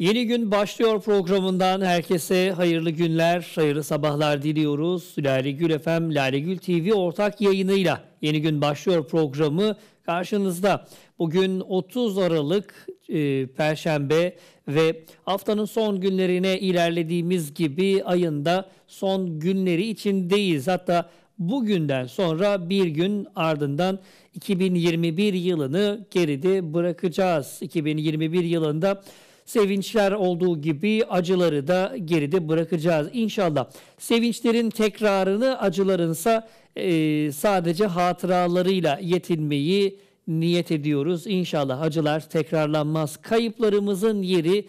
Yeni gün başlıyor programından herkese hayırlı günler, hayırlı sabahlar diliyoruz. Lale Gül FM, Lale Gül TV ortak yayınıyla Yeni Gün Başlıyor programı karşınızda. Bugün 30 Aralık e, Perşembe ve haftanın son günlerine ilerlediğimiz gibi ayında son günleri içindeyiz. Hatta bugünden sonra bir gün ardından 2021 yılını geride bırakacağız. 2021 yılında Sevinçler olduğu gibi acıları da geride bırakacağız inşallah. Sevinçlerin tekrarını acılarınsa e, sadece hatıralarıyla yetinmeyi niyet ediyoruz. inşallah acılar tekrarlanmaz. Kayıplarımızın yeri e,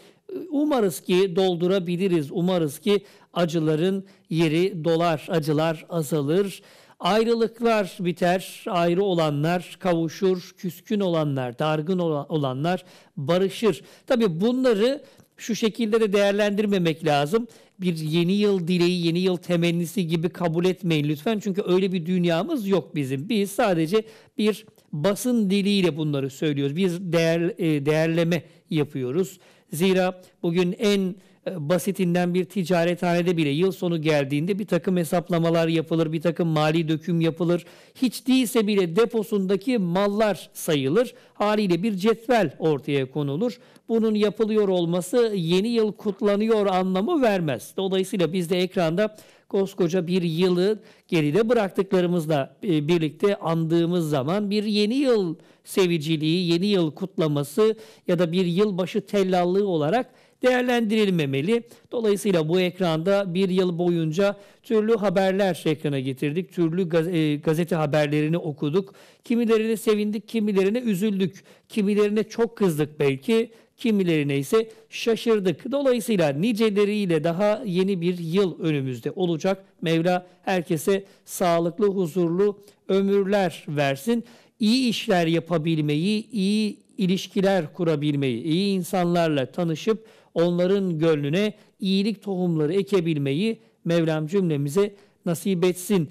umarız ki doldurabiliriz. Umarız ki acıların yeri dolar, acılar azalır. Ayrılıklar biter, ayrı olanlar kavuşur, küskün olanlar, dargın olanlar barışır. Tabi bunları şu şekilde de değerlendirmemek lazım. Bir yeni yıl dileği, yeni yıl temennisi gibi kabul etmeyin lütfen. Çünkü öyle bir dünyamız yok bizim. Biz sadece bir basın diliyle bunları söylüyoruz. Bir değer, e, değerleme yapıyoruz. Zira bugün en e, basitinden bir ticarethanede bile yıl sonu geldiğinde bir takım hesaplamalar yapılır, bir takım mali döküm yapılır. Hiç değilse bile deposundaki mallar sayılır. Haliyle bir cetvel ortaya konulur. Bunun yapılıyor olması yeni yıl kutlanıyor anlamı vermez. Dolayısıyla biz de ekranda koskoca bir yılı geride bıraktıklarımızla e, birlikte andığımız zaman bir yeni yıl seviciliği, yeni yıl kutlaması ya da bir yılbaşı tellallığı olarak değerlendirilmemeli. Dolayısıyla bu ekranda bir yıl boyunca türlü haberler ekrana getirdik. Türlü e, gazete haberlerini okuduk. Kimilerine sevindik, kimilerine üzüldük. Kimilerine çok kızdık belki, kimilerine ise şaşırdık. Dolayısıyla niceleriyle daha yeni bir yıl önümüzde olacak. Mevla herkese sağlıklı, huzurlu ömürler versin. İyi işler yapabilmeyi, iyi ilişkiler kurabilmeyi, iyi insanlarla tanışıp onların gönlüne iyilik tohumları ekebilmeyi Mevlam cümlemize nasip etsin.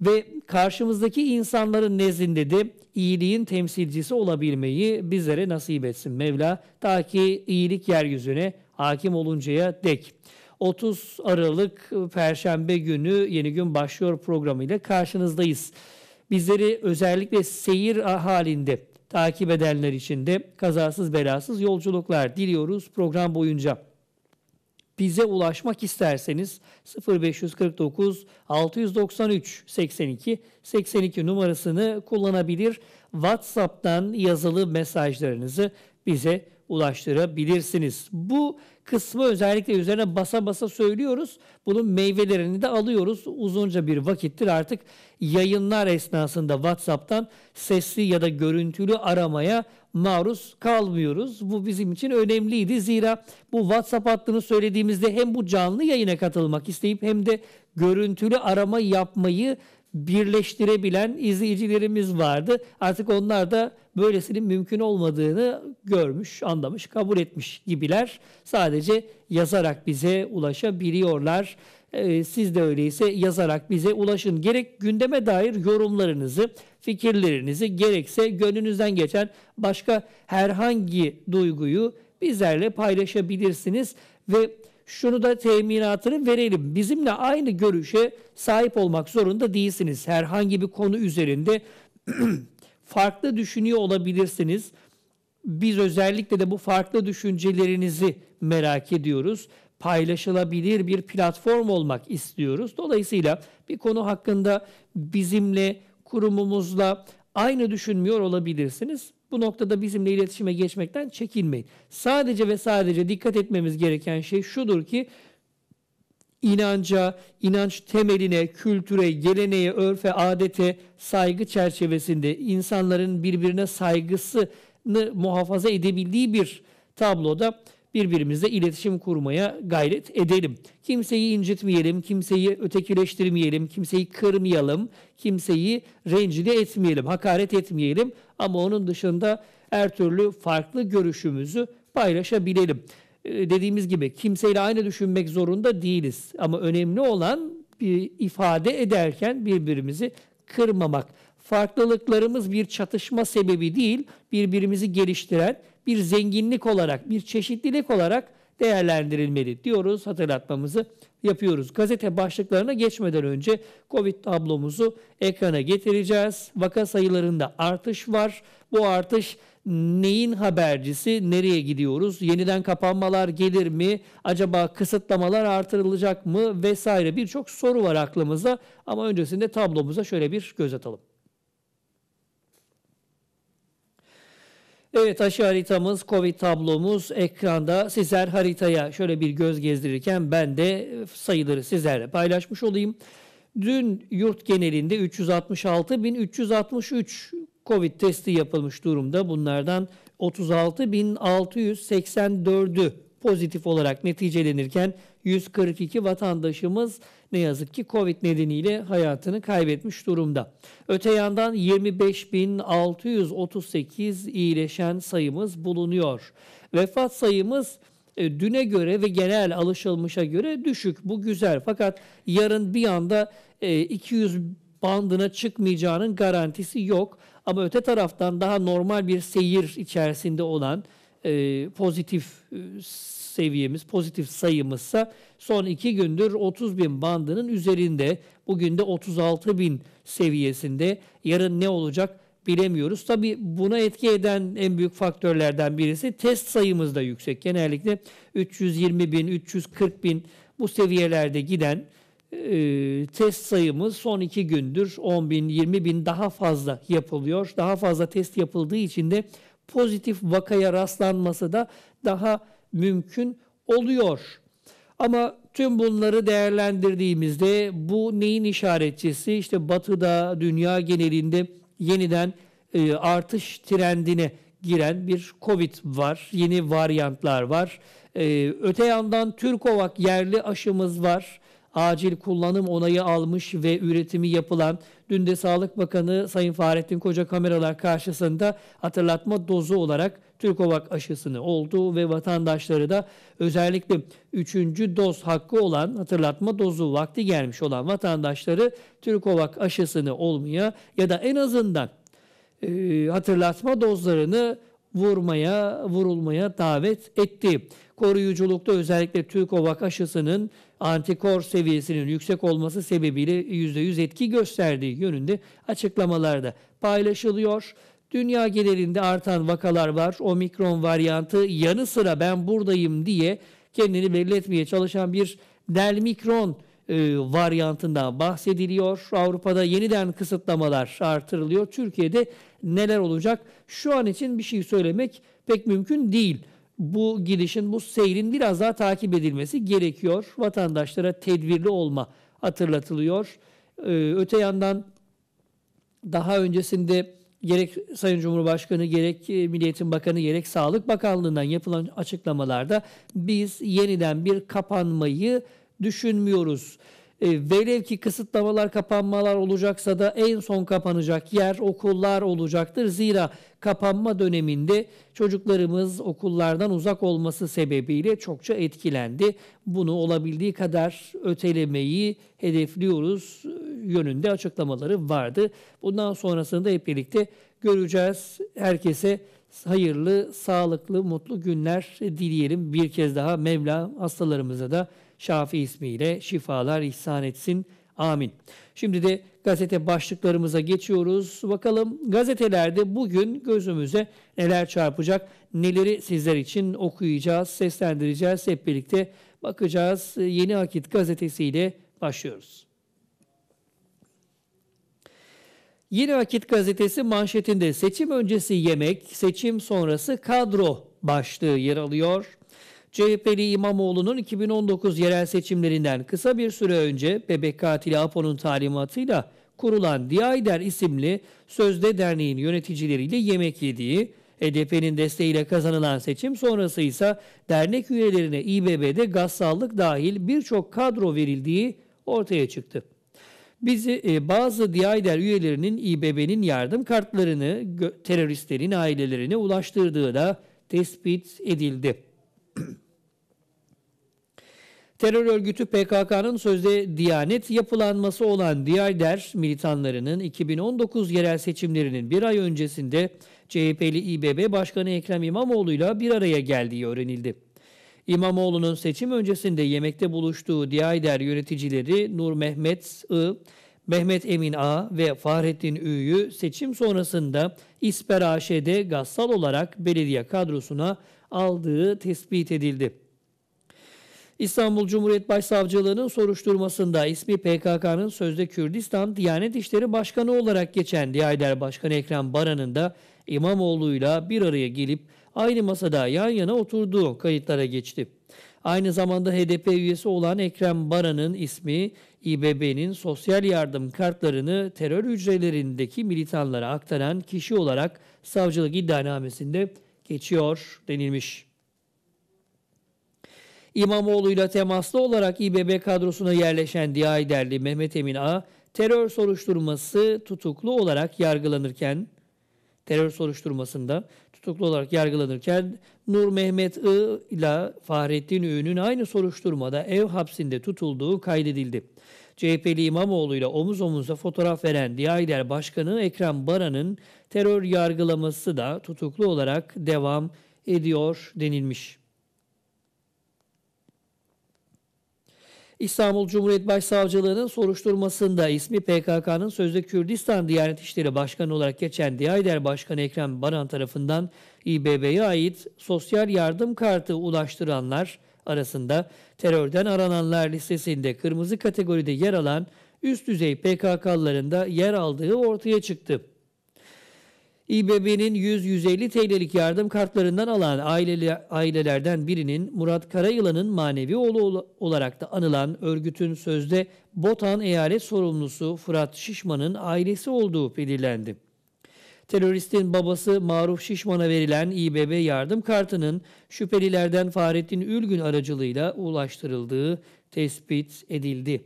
Ve karşımızdaki insanların nezdinde de iyiliğin temsilcisi olabilmeyi bizlere nasip etsin Mevla. Ta ki iyilik yeryüzüne hakim oluncaya dek. 30 Aralık Perşembe günü Yeni Gün Başlıyor programıyla karşınızdayız. Bizleri özellikle seyir halinde takip edenler için de kazasız belasız yolculuklar diliyoruz program boyunca. Bize ulaşmak isterseniz 0549 693 82 82 numarasını kullanabilir. WhatsApp'tan yazılı mesajlarınızı bize ulaştırabilirsiniz. Bu kısmı özellikle üzerine basa basa söylüyoruz. Bunun meyvelerini de alıyoruz. Uzunca bir vakittir artık yayınlar esnasında WhatsApp'tan sesli ya da görüntülü aramaya maruz kalmıyoruz. Bu bizim için önemliydi. Zira bu WhatsApp hattını söylediğimizde hem bu canlı yayına katılmak isteyip hem de görüntülü arama yapmayı birleştirebilen izleyicilerimiz vardı. Artık onlar da böylesinin mümkün olmadığını görmüş, anlamış, kabul etmiş gibiler. Sadece yazarak bize ulaşabiliyorlar. Ee, siz de öyleyse yazarak bize ulaşın. Gerek gündeme dair yorumlarınızı, fikirlerinizi, gerekse gönlünüzden geçen başka herhangi duyguyu bizlerle paylaşabilirsiniz ve şunu da teminatını verelim. Bizimle aynı görüşe sahip olmak zorunda değilsiniz. Herhangi bir konu üzerinde farklı düşünüyor olabilirsiniz. Biz özellikle de bu farklı düşüncelerinizi merak ediyoruz. Paylaşılabilir bir platform olmak istiyoruz. Dolayısıyla bir konu hakkında bizimle, kurumumuzla aynı düşünmüyor olabilirsiniz bu noktada bizimle iletişime geçmekten çekinmeyin. Sadece ve sadece dikkat etmemiz gereken şey şudur ki inanca, inanç temeline, kültüre, geleneğe, örfe, adete saygı çerçevesinde insanların birbirine saygısını muhafaza edebildiği bir tabloda birbirimizle iletişim kurmaya gayret edelim. Kimseyi incitmeyelim, kimseyi ötekileştirmeyelim, kimseyi kırmayalım, kimseyi rencide etmeyelim, hakaret etmeyelim ama onun dışında her türlü farklı görüşümüzü paylaşabilelim. Ee, dediğimiz gibi kimseyle aynı düşünmek zorunda değiliz ama önemli olan bir ifade ederken birbirimizi kırmamak. Farklılıklarımız bir çatışma sebebi değil, birbirimizi geliştiren, bir zenginlik olarak, bir çeşitlilik olarak değerlendirilmeli diyoruz. Hatırlatmamızı yapıyoruz. Gazete başlıklarına geçmeden önce Covid tablomuzu ekrana getireceğiz. Vaka sayılarında artış var. Bu artış neyin habercisi, nereye gidiyoruz, yeniden kapanmalar gelir mi, acaba kısıtlamalar artırılacak mı vesaire birçok soru var aklımızda. Ama öncesinde tablomuza şöyle bir göz atalım. Evet aşı haritamız, Covid tablomuz ekranda. Sizler haritaya şöyle bir göz gezdirirken ben de sayıları sizlerle paylaşmış olayım. Dün yurt genelinde 366.363 Covid testi yapılmış durumda. Bunlardan 36.684'ü pozitif olarak neticelenirken 142 vatandaşımız ne yazık ki Covid nedeniyle hayatını kaybetmiş durumda. Öte yandan 25.638 iyileşen sayımız bulunuyor. Vefat sayımız e, düne göre ve genel alışılmışa göre düşük. Bu güzel fakat yarın bir anda 200 e, bandına çıkmayacağının garantisi yok. Ama öte taraftan daha normal bir seyir içerisinde olan e, pozitif e, seviyemiz, pozitif sayımızsa son iki gündür 30 bin bandının üzerinde. Bugün de 36 bin seviyesinde. Yarın ne olacak bilemiyoruz. Tabi buna etki eden en büyük faktörlerden birisi test sayımız da yüksek. Genellikle 320 bin, 340 bin bu seviyelerde giden e, test sayımız son iki gündür 10 bin, 20 bin daha fazla yapılıyor. Daha fazla test yapıldığı için de pozitif vakaya rastlanması da daha mümkün oluyor. Ama tüm bunları değerlendirdiğimizde bu neyin işaretçisi? İşte batıda, dünya genelinde yeniden e, artış trendine giren bir Covid var. Yeni varyantlar var. E, öte yandan Türkovak yerli aşımız var acil kullanım onayı almış ve üretimi yapılan dün de Sağlık Bakanı Sayın Fahrettin Koca kameralar karşısında hatırlatma dozu olarak Türkovak aşısını oldu ve vatandaşları da özellikle 3. doz hakkı olan hatırlatma dozu vakti gelmiş olan vatandaşları Türkovak aşısını olmaya ya da en azından e, hatırlatma dozlarını vurmaya, vurulmaya davet etti. Koruyuculukta özellikle Türkovak aşısının antikor seviyesinin yüksek olması sebebiyle %100 etki gösterdiği yönünde açıklamalarda paylaşılıyor. Dünya genelinde artan vakalar var. Omikron varyantı yanı sıra ben buradayım diye kendini belli etmeye çalışan bir delmikron e, varyantından bahsediliyor. Avrupa'da yeniden kısıtlamalar artırılıyor. Türkiye'de neler olacak? Şu an için bir şey söylemek pek mümkün değil bu gidişin, bu seyrin biraz daha takip edilmesi gerekiyor. Vatandaşlara tedbirli olma hatırlatılıyor. Ee, öte yandan daha öncesinde gerek Sayın Cumhurbaşkanı gerek e, Milliyetin Bakanı gerek Sağlık Bakanlığı'ndan yapılan açıklamalarda biz yeniden bir kapanmayı düşünmüyoruz. E, velev ki kısıtlamalar, kapanmalar olacaksa da en son kapanacak yer okullar olacaktır. Zira kapanma döneminde çocuklarımız okullardan uzak olması sebebiyle çokça etkilendi. Bunu olabildiği kadar ötelemeyi hedefliyoruz e, yönünde açıklamaları vardı. Bundan sonrasını da hep birlikte göreceğiz. Herkese hayırlı, sağlıklı, mutlu günler dileyelim. Bir kez daha Mevla hastalarımıza da Şafi ismiyle şifalar ihsan etsin. Amin. Şimdi de gazete başlıklarımıza geçiyoruz. Bakalım gazetelerde bugün gözümüze neler çarpacak, neleri sizler için okuyacağız, seslendireceğiz. Hep birlikte bakacağız. Yeni Akit gazetesiyle başlıyoruz. Yeni Akit gazetesi manşetinde seçim öncesi yemek, seçim sonrası kadro başlığı yer alıyor. CHP'li İmamoğlu'nun 2019 yerel seçimlerinden kısa bir süre önce bebek katili Apo'nun talimatıyla kurulan Diayder isimli sözde derneğin yöneticileriyle yemek yediği, HDP'nin e desteğiyle kazanılan seçim sonrası ise dernek üyelerine İBB'de gazsallık dahil birçok kadro verildiği ortaya çıktı. Bizi e, bazı Diayder üyelerinin İBB'nin yardım kartlarını teröristlerin ailelerine ulaştırdığı da tespit edildi. Terör örgütü PKK'nın sözde Diyanet yapılanması olan Diyarder militanlarının 2019 yerel seçimlerinin bir ay öncesinde CHP'li İBB Başkanı Ekrem İmamoğlu'yla bir araya geldiği öğrenildi. İmamoğlu'nun seçim öncesinde yemekte buluştuğu Diyayder yöneticileri Nur Mehmet I, Mehmet Emin A ve Fahrettin Ü'yü seçim sonrasında İsper AŞ'de gassal olarak belediye kadrosuna aldığı tespit edildi. İstanbul Cumhuriyet Başsavcılığı'nın soruşturmasında ismi PKK'nın sözde Kürdistan Diyanet İşleri Başkanı olarak geçen Diyayder Başkanı Ekrem Baran'ın da İmamoğlu'yla bir araya gelip aynı masada yan yana oturduğu kayıtlara geçti. Aynı zamanda HDP üyesi olan Ekrem Baran'ın ismi İBB'nin sosyal yardım kartlarını terör hücrelerindeki militanlara aktaran kişi olarak savcılık iddianamesinde geçiyor denilmiş. İmamoğlu'yla temaslı olarak İBB kadrosuna yerleşen DİA liderli Mehmet Emin A terör soruşturması tutuklu olarak yargılanırken, terör soruşturmasında tutuklu olarak yargılanırken Nur Mehmet I ile Fahrettin Ünün aynı soruşturmada ev hapsinde tutulduğu kaydedildi. CHP'li İmamoğlu ile omuz omuza fotoğraf veren Diyayder Başkanı Ekrem Baran'ın terör yargılaması da tutuklu olarak devam ediyor denilmiş. İstanbul Cumhuriyet Başsavcılığı'nın soruşturmasında ismi PKK'nın sözde Kürdistan Diyanet İşleri Başkanı olarak geçen DİAİDER Başkanı Ekrem Baran tarafından İBB'ye ait sosyal yardım kartı ulaştıranlar arasında terörden arananlar listesinde kırmızı kategoride yer alan üst düzey PKK'lıların da yer aldığı ortaya çıktı. İBB'nin 100-150 TL'lik yardım kartlarından alan aile, ailelerden birinin Murat Karayılan'ın manevi oğlu olarak da anılan örgütün sözde Botan eyalet sorumlusu Fırat Şişman'ın ailesi olduğu belirlendi. Teröristin babası Maruf Şişman'a verilen İBB yardım kartının şüphelilerden Fahrettin Ülgün aracılığıyla ulaştırıldığı tespit edildi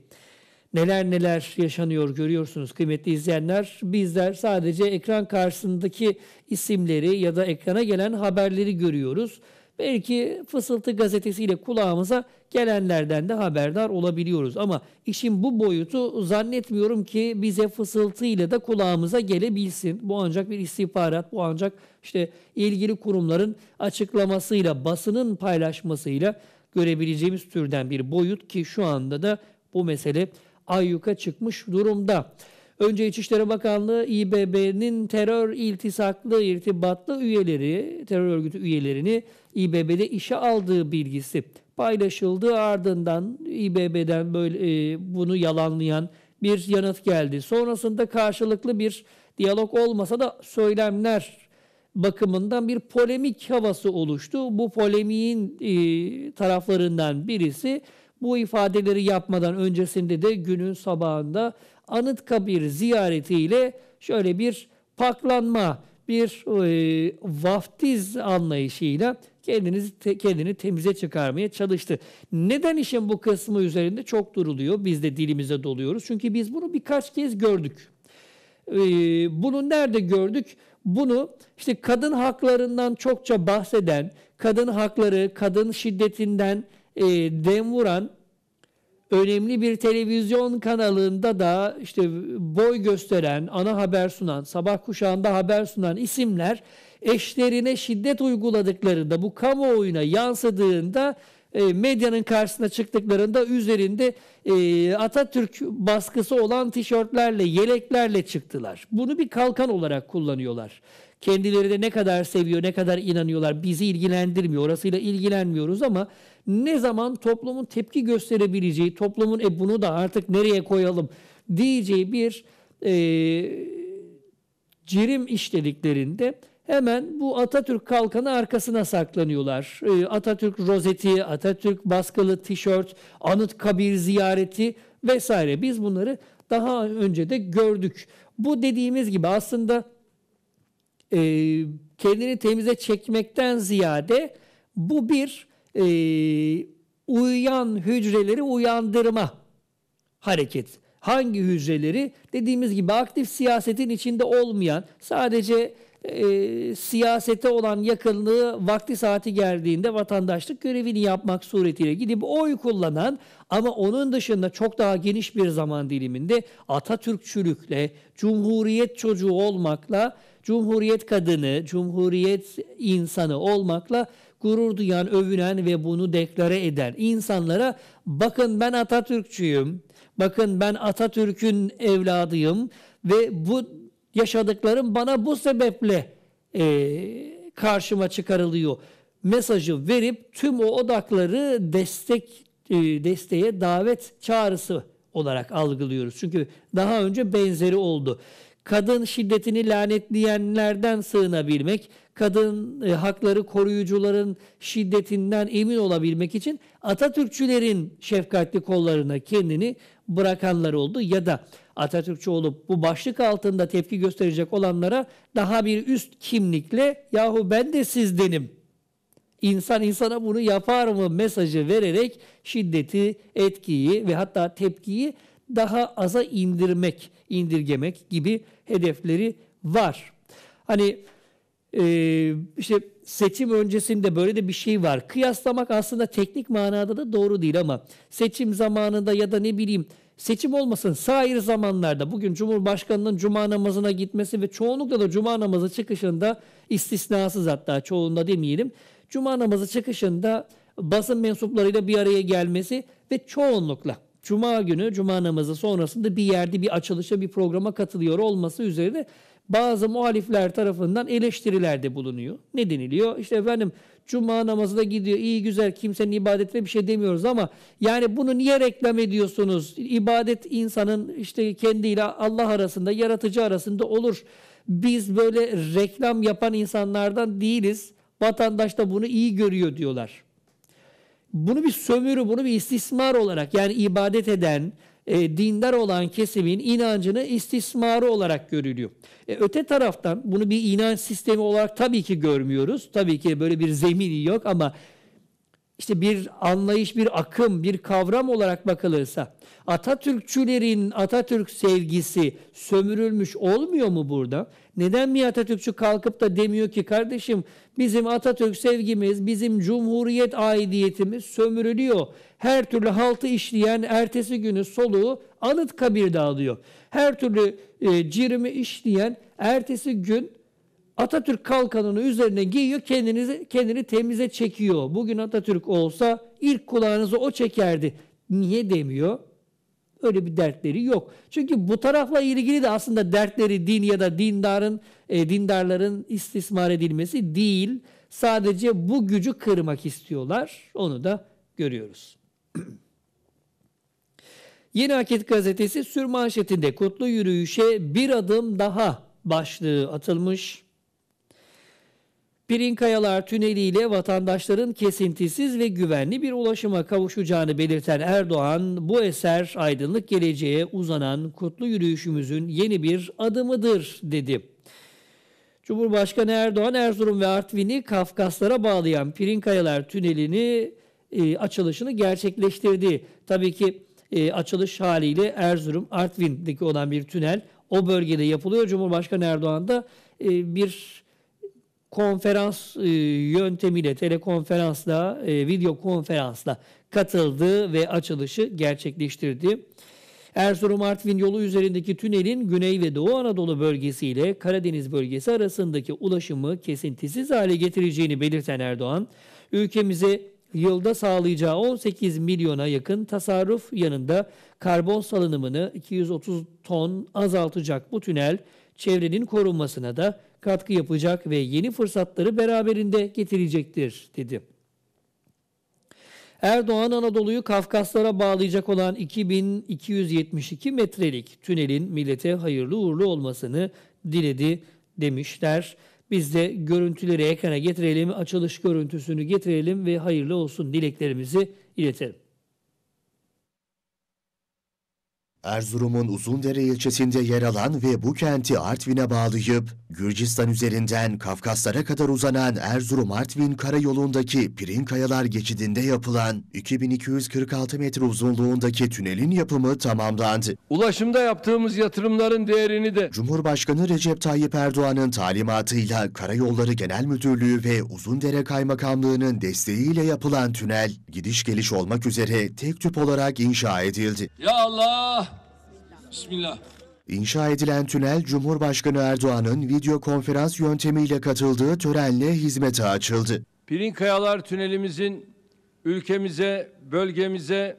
neler neler yaşanıyor görüyorsunuz kıymetli izleyenler. Bizler sadece ekran karşısındaki isimleri ya da ekrana gelen haberleri görüyoruz. Belki Fısıltı gazetesiyle kulağımıza gelenlerden de haberdar olabiliyoruz. Ama işin bu boyutu zannetmiyorum ki bize fısıltıyla da kulağımıza gelebilsin. Bu ancak bir istihbarat, bu ancak işte ilgili kurumların açıklamasıyla, basının paylaşmasıyla görebileceğimiz türden bir boyut ki şu anda da bu mesele ayyuka çıkmış durumda. Önce İçişleri Bakanlığı İBB'nin terör iltisaklı irtibatlı üyeleri, terör örgütü üyelerini İBB'de işe aldığı bilgisi paylaşıldı. Ardından İBB'den böyle e, bunu yalanlayan bir yanıt geldi. Sonrasında karşılıklı bir diyalog olmasa da söylemler bakımından bir polemik havası oluştu. Bu polemiğin e, taraflarından birisi bu ifadeleri yapmadan öncesinde de günün sabahında Anıtkabir ziyaretiyle şöyle bir paklanma, bir e, vaftiz anlayışıyla kendinizi te, kendini temize çıkarmaya çalıştı. Neden işin bu kısmı üzerinde çok duruluyor? Biz de dilimize doluyoruz. Çünkü biz bunu birkaç kez gördük. E, bunu nerede gördük? Bunu işte kadın haklarından çokça bahseden, kadın hakları, kadın şiddetinden e, dem vuran önemli bir televizyon kanalında da işte boy gösteren, ana haber sunan, sabah kuşağında haber sunan isimler eşlerine şiddet uyguladıklarında bu kamuoyuna yansıdığında e, medyanın karşısına çıktıklarında üzerinde e, Atatürk baskısı olan tişörtlerle, yeleklerle çıktılar. Bunu bir kalkan olarak kullanıyorlar. Kendileri de ne kadar seviyor, ne kadar inanıyorlar bizi ilgilendirmiyor. Orasıyla ilgilenmiyoruz ama ne zaman toplumun tepki gösterebileceği, toplumun e bunu da artık nereye koyalım diyeceği bir e, cirim işlediklerinde hemen bu Atatürk kalkanı arkasına saklanıyorlar. E, Atatürk rozeti, Atatürk baskılı tişört, anıt kabir ziyareti vesaire. Biz bunları daha önce de gördük. Bu dediğimiz gibi aslında e, kendini temize çekmekten ziyade bu bir e, uyuyan hücreleri uyandırma hareket. Hangi hücreleri? Dediğimiz gibi aktif siyasetin içinde olmayan, sadece e, siyasete olan yakınlığı vakti saati geldiğinde vatandaşlık görevini yapmak suretiyle gidip oy kullanan ama onun dışında çok daha geniş bir zaman diliminde Atatürkçülükle, Cumhuriyet çocuğu olmakla Cumhuriyet kadını, cumhuriyet insanı olmakla gurur duyan, övünen ve bunu deklare eden insanlara bakın ben Atatürkçüyüm, bakın ben Atatürk'ün evladıyım ve bu yaşadıklarım bana bu sebeple e, karşıma çıkarılıyor mesajı verip tüm o odakları destek e, desteğe davet çağrısı olarak algılıyoruz. Çünkü daha önce benzeri oldu kadın şiddetini lanetleyenlerden sığınabilmek, kadın e, hakları koruyucuların şiddetinden emin olabilmek için Atatürkçülerin şefkatli kollarına kendini bırakanlar oldu ya da Atatürkçü olup bu başlık altında tepki gösterecek olanlara daha bir üst kimlikle yahu ben de sizdenim. İnsan insana bunu yapar mı mesajı vererek şiddeti, etkiyi ve hatta tepkiyi daha aza indirmek, indirgemek gibi hedefleri var. Hani e, işte seçim öncesinde böyle de bir şey var. Kıyaslamak aslında teknik manada da doğru değil ama seçim zamanında ya da ne bileyim seçim olmasın sair zamanlarda bugün Cumhurbaşkanı'nın cuma namazına gitmesi ve çoğunlukla da cuma namazı çıkışında istisnasız hatta çoğunda demeyelim. Cuma namazı çıkışında basın mensuplarıyla bir araya gelmesi ve çoğunlukla Cuma günü, cuma namazı sonrasında bir yerde bir açılışa, bir programa katılıyor olması üzerine bazı muhalifler tarafından eleştirilerde bulunuyor. Ne deniliyor? İşte efendim cuma namazına gidiyor. İyi güzel kimsenin ibadetine bir şey demiyoruz ama yani bunu niye reklam ediyorsunuz? İbadet insanın işte kendiyle Allah arasında, yaratıcı arasında olur. Biz böyle reklam yapan insanlardan değiliz. Vatandaş da bunu iyi görüyor diyorlar bunu bir sömürü, bunu bir istismar olarak yani ibadet eden, e, dindar olan kesimin inancını istismarı olarak görülüyor. E, öte taraftan bunu bir inanç sistemi olarak tabii ki görmüyoruz. Tabii ki böyle bir zemini yok ama işte bir anlayış, bir akım, bir kavram olarak bakılırsa Atatürkçülerin Atatürk sevgisi sömürülmüş olmuyor mu burada? Neden bir Atatürkçü kalkıp da demiyor ki kardeşim bizim Atatürk sevgimiz, bizim cumhuriyet aidiyetimiz sömürülüyor. Her türlü haltı işleyen ertesi günü soluğu anıt Anıtkabir'de alıyor. Her türlü e, cirimi işleyen ertesi gün Atatürk kalkanını üzerine giyiyor, kendinizi kendini temize çekiyor. Bugün Atatürk olsa ilk kulağınızı o çekerdi. Niye demiyor? Öyle bir dertleri yok. Çünkü bu tarafla ilgili de aslında dertleri din ya da dindarın e, dindarların istismar edilmesi değil. Sadece bu gücü kırmak istiyorlar. Onu da görüyoruz. Yeni Akit gazetesi sürmanşetinde kutlu yürüyüşe bir adım daha başlığı atılmış. Pirin Kayalar Tüneli ile vatandaşların kesintisiz ve güvenli bir ulaşıma kavuşacağını belirten Erdoğan, bu eser aydınlık geleceğe uzanan kutlu yürüyüşümüzün yeni bir adımıdır dedi. Cumhurbaşkanı Erdoğan Erzurum ve Artvin'i Kafkaslara bağlayan Pirin Kayalar Tüneli'ni e, açılışını gerçekleştirdi. Tabii ki e, açılış haliyle Erzurum Artvin'deki olan bir tünel o bölgede yapılıyor. Cumhurbaşkanı Erdoğan da e, bir konferans e, yöntemiyle, telekonferansla, e, video konferansla katıldı ve açılışı gerçekleştirdi. Erzurum Artvin yolu üzerindeki tünelin Güney ve Doğu Anadolu bölgesiyle Karadeniz bölgesi arasındaki ulaşımı kesintisiz hale getireceğini belirten Erdoğan, ülkemize yılda sağlayacağı 18 milyona yakın tasarruf yanında karbon salınımını 230 ton azaltacak bu tünel çevrenin korunmasına da katkı yapacak ve yeni fırsatları beraberinde getirecektir dedi. Erdoğan Anadolu'yu Kafkaslara bağlayacak olan 2272 metrelik tünelin millete hayırlı uğurlu olmasını diledi demişler. Biz de görüntüleri ekrana getirelim, açılış görüntüsünü getirelim ve hayırlı olsun dileklerimizi iletelim. Erzurum'un Uzundere ilçesinde yer alan ve bu kenti Artvin'e bağlayıp Gürcistan üzerinden Kafkaslara kadar uzanan Erzurum-Artvin karayolundaki kayalar geçidinde yapılan 2246 metre uzunluğundaki tünelin yapımı tamamlandı. Ulaşımda yaptığımız yatırımların değerini de Cumhurbaşkanı Recep Tayyip Erdoğan'ın talimatıyla Karayolları Genel Müdürlüğü ve Uzundere Kaymakamlığı'nın desteğiyle yapılan tünel gidiş geliş olmak üzere tek tüp olarak inşa edildi. Ya Allah Bismillah. İnşa edilen tünel Cumhurbaşkanı Erdoğan'ın video konferans yöntemiyle katıldığı törenle hizmete açıldı. Pirin kayalar Tünelimizin ülkemize, bölgemize,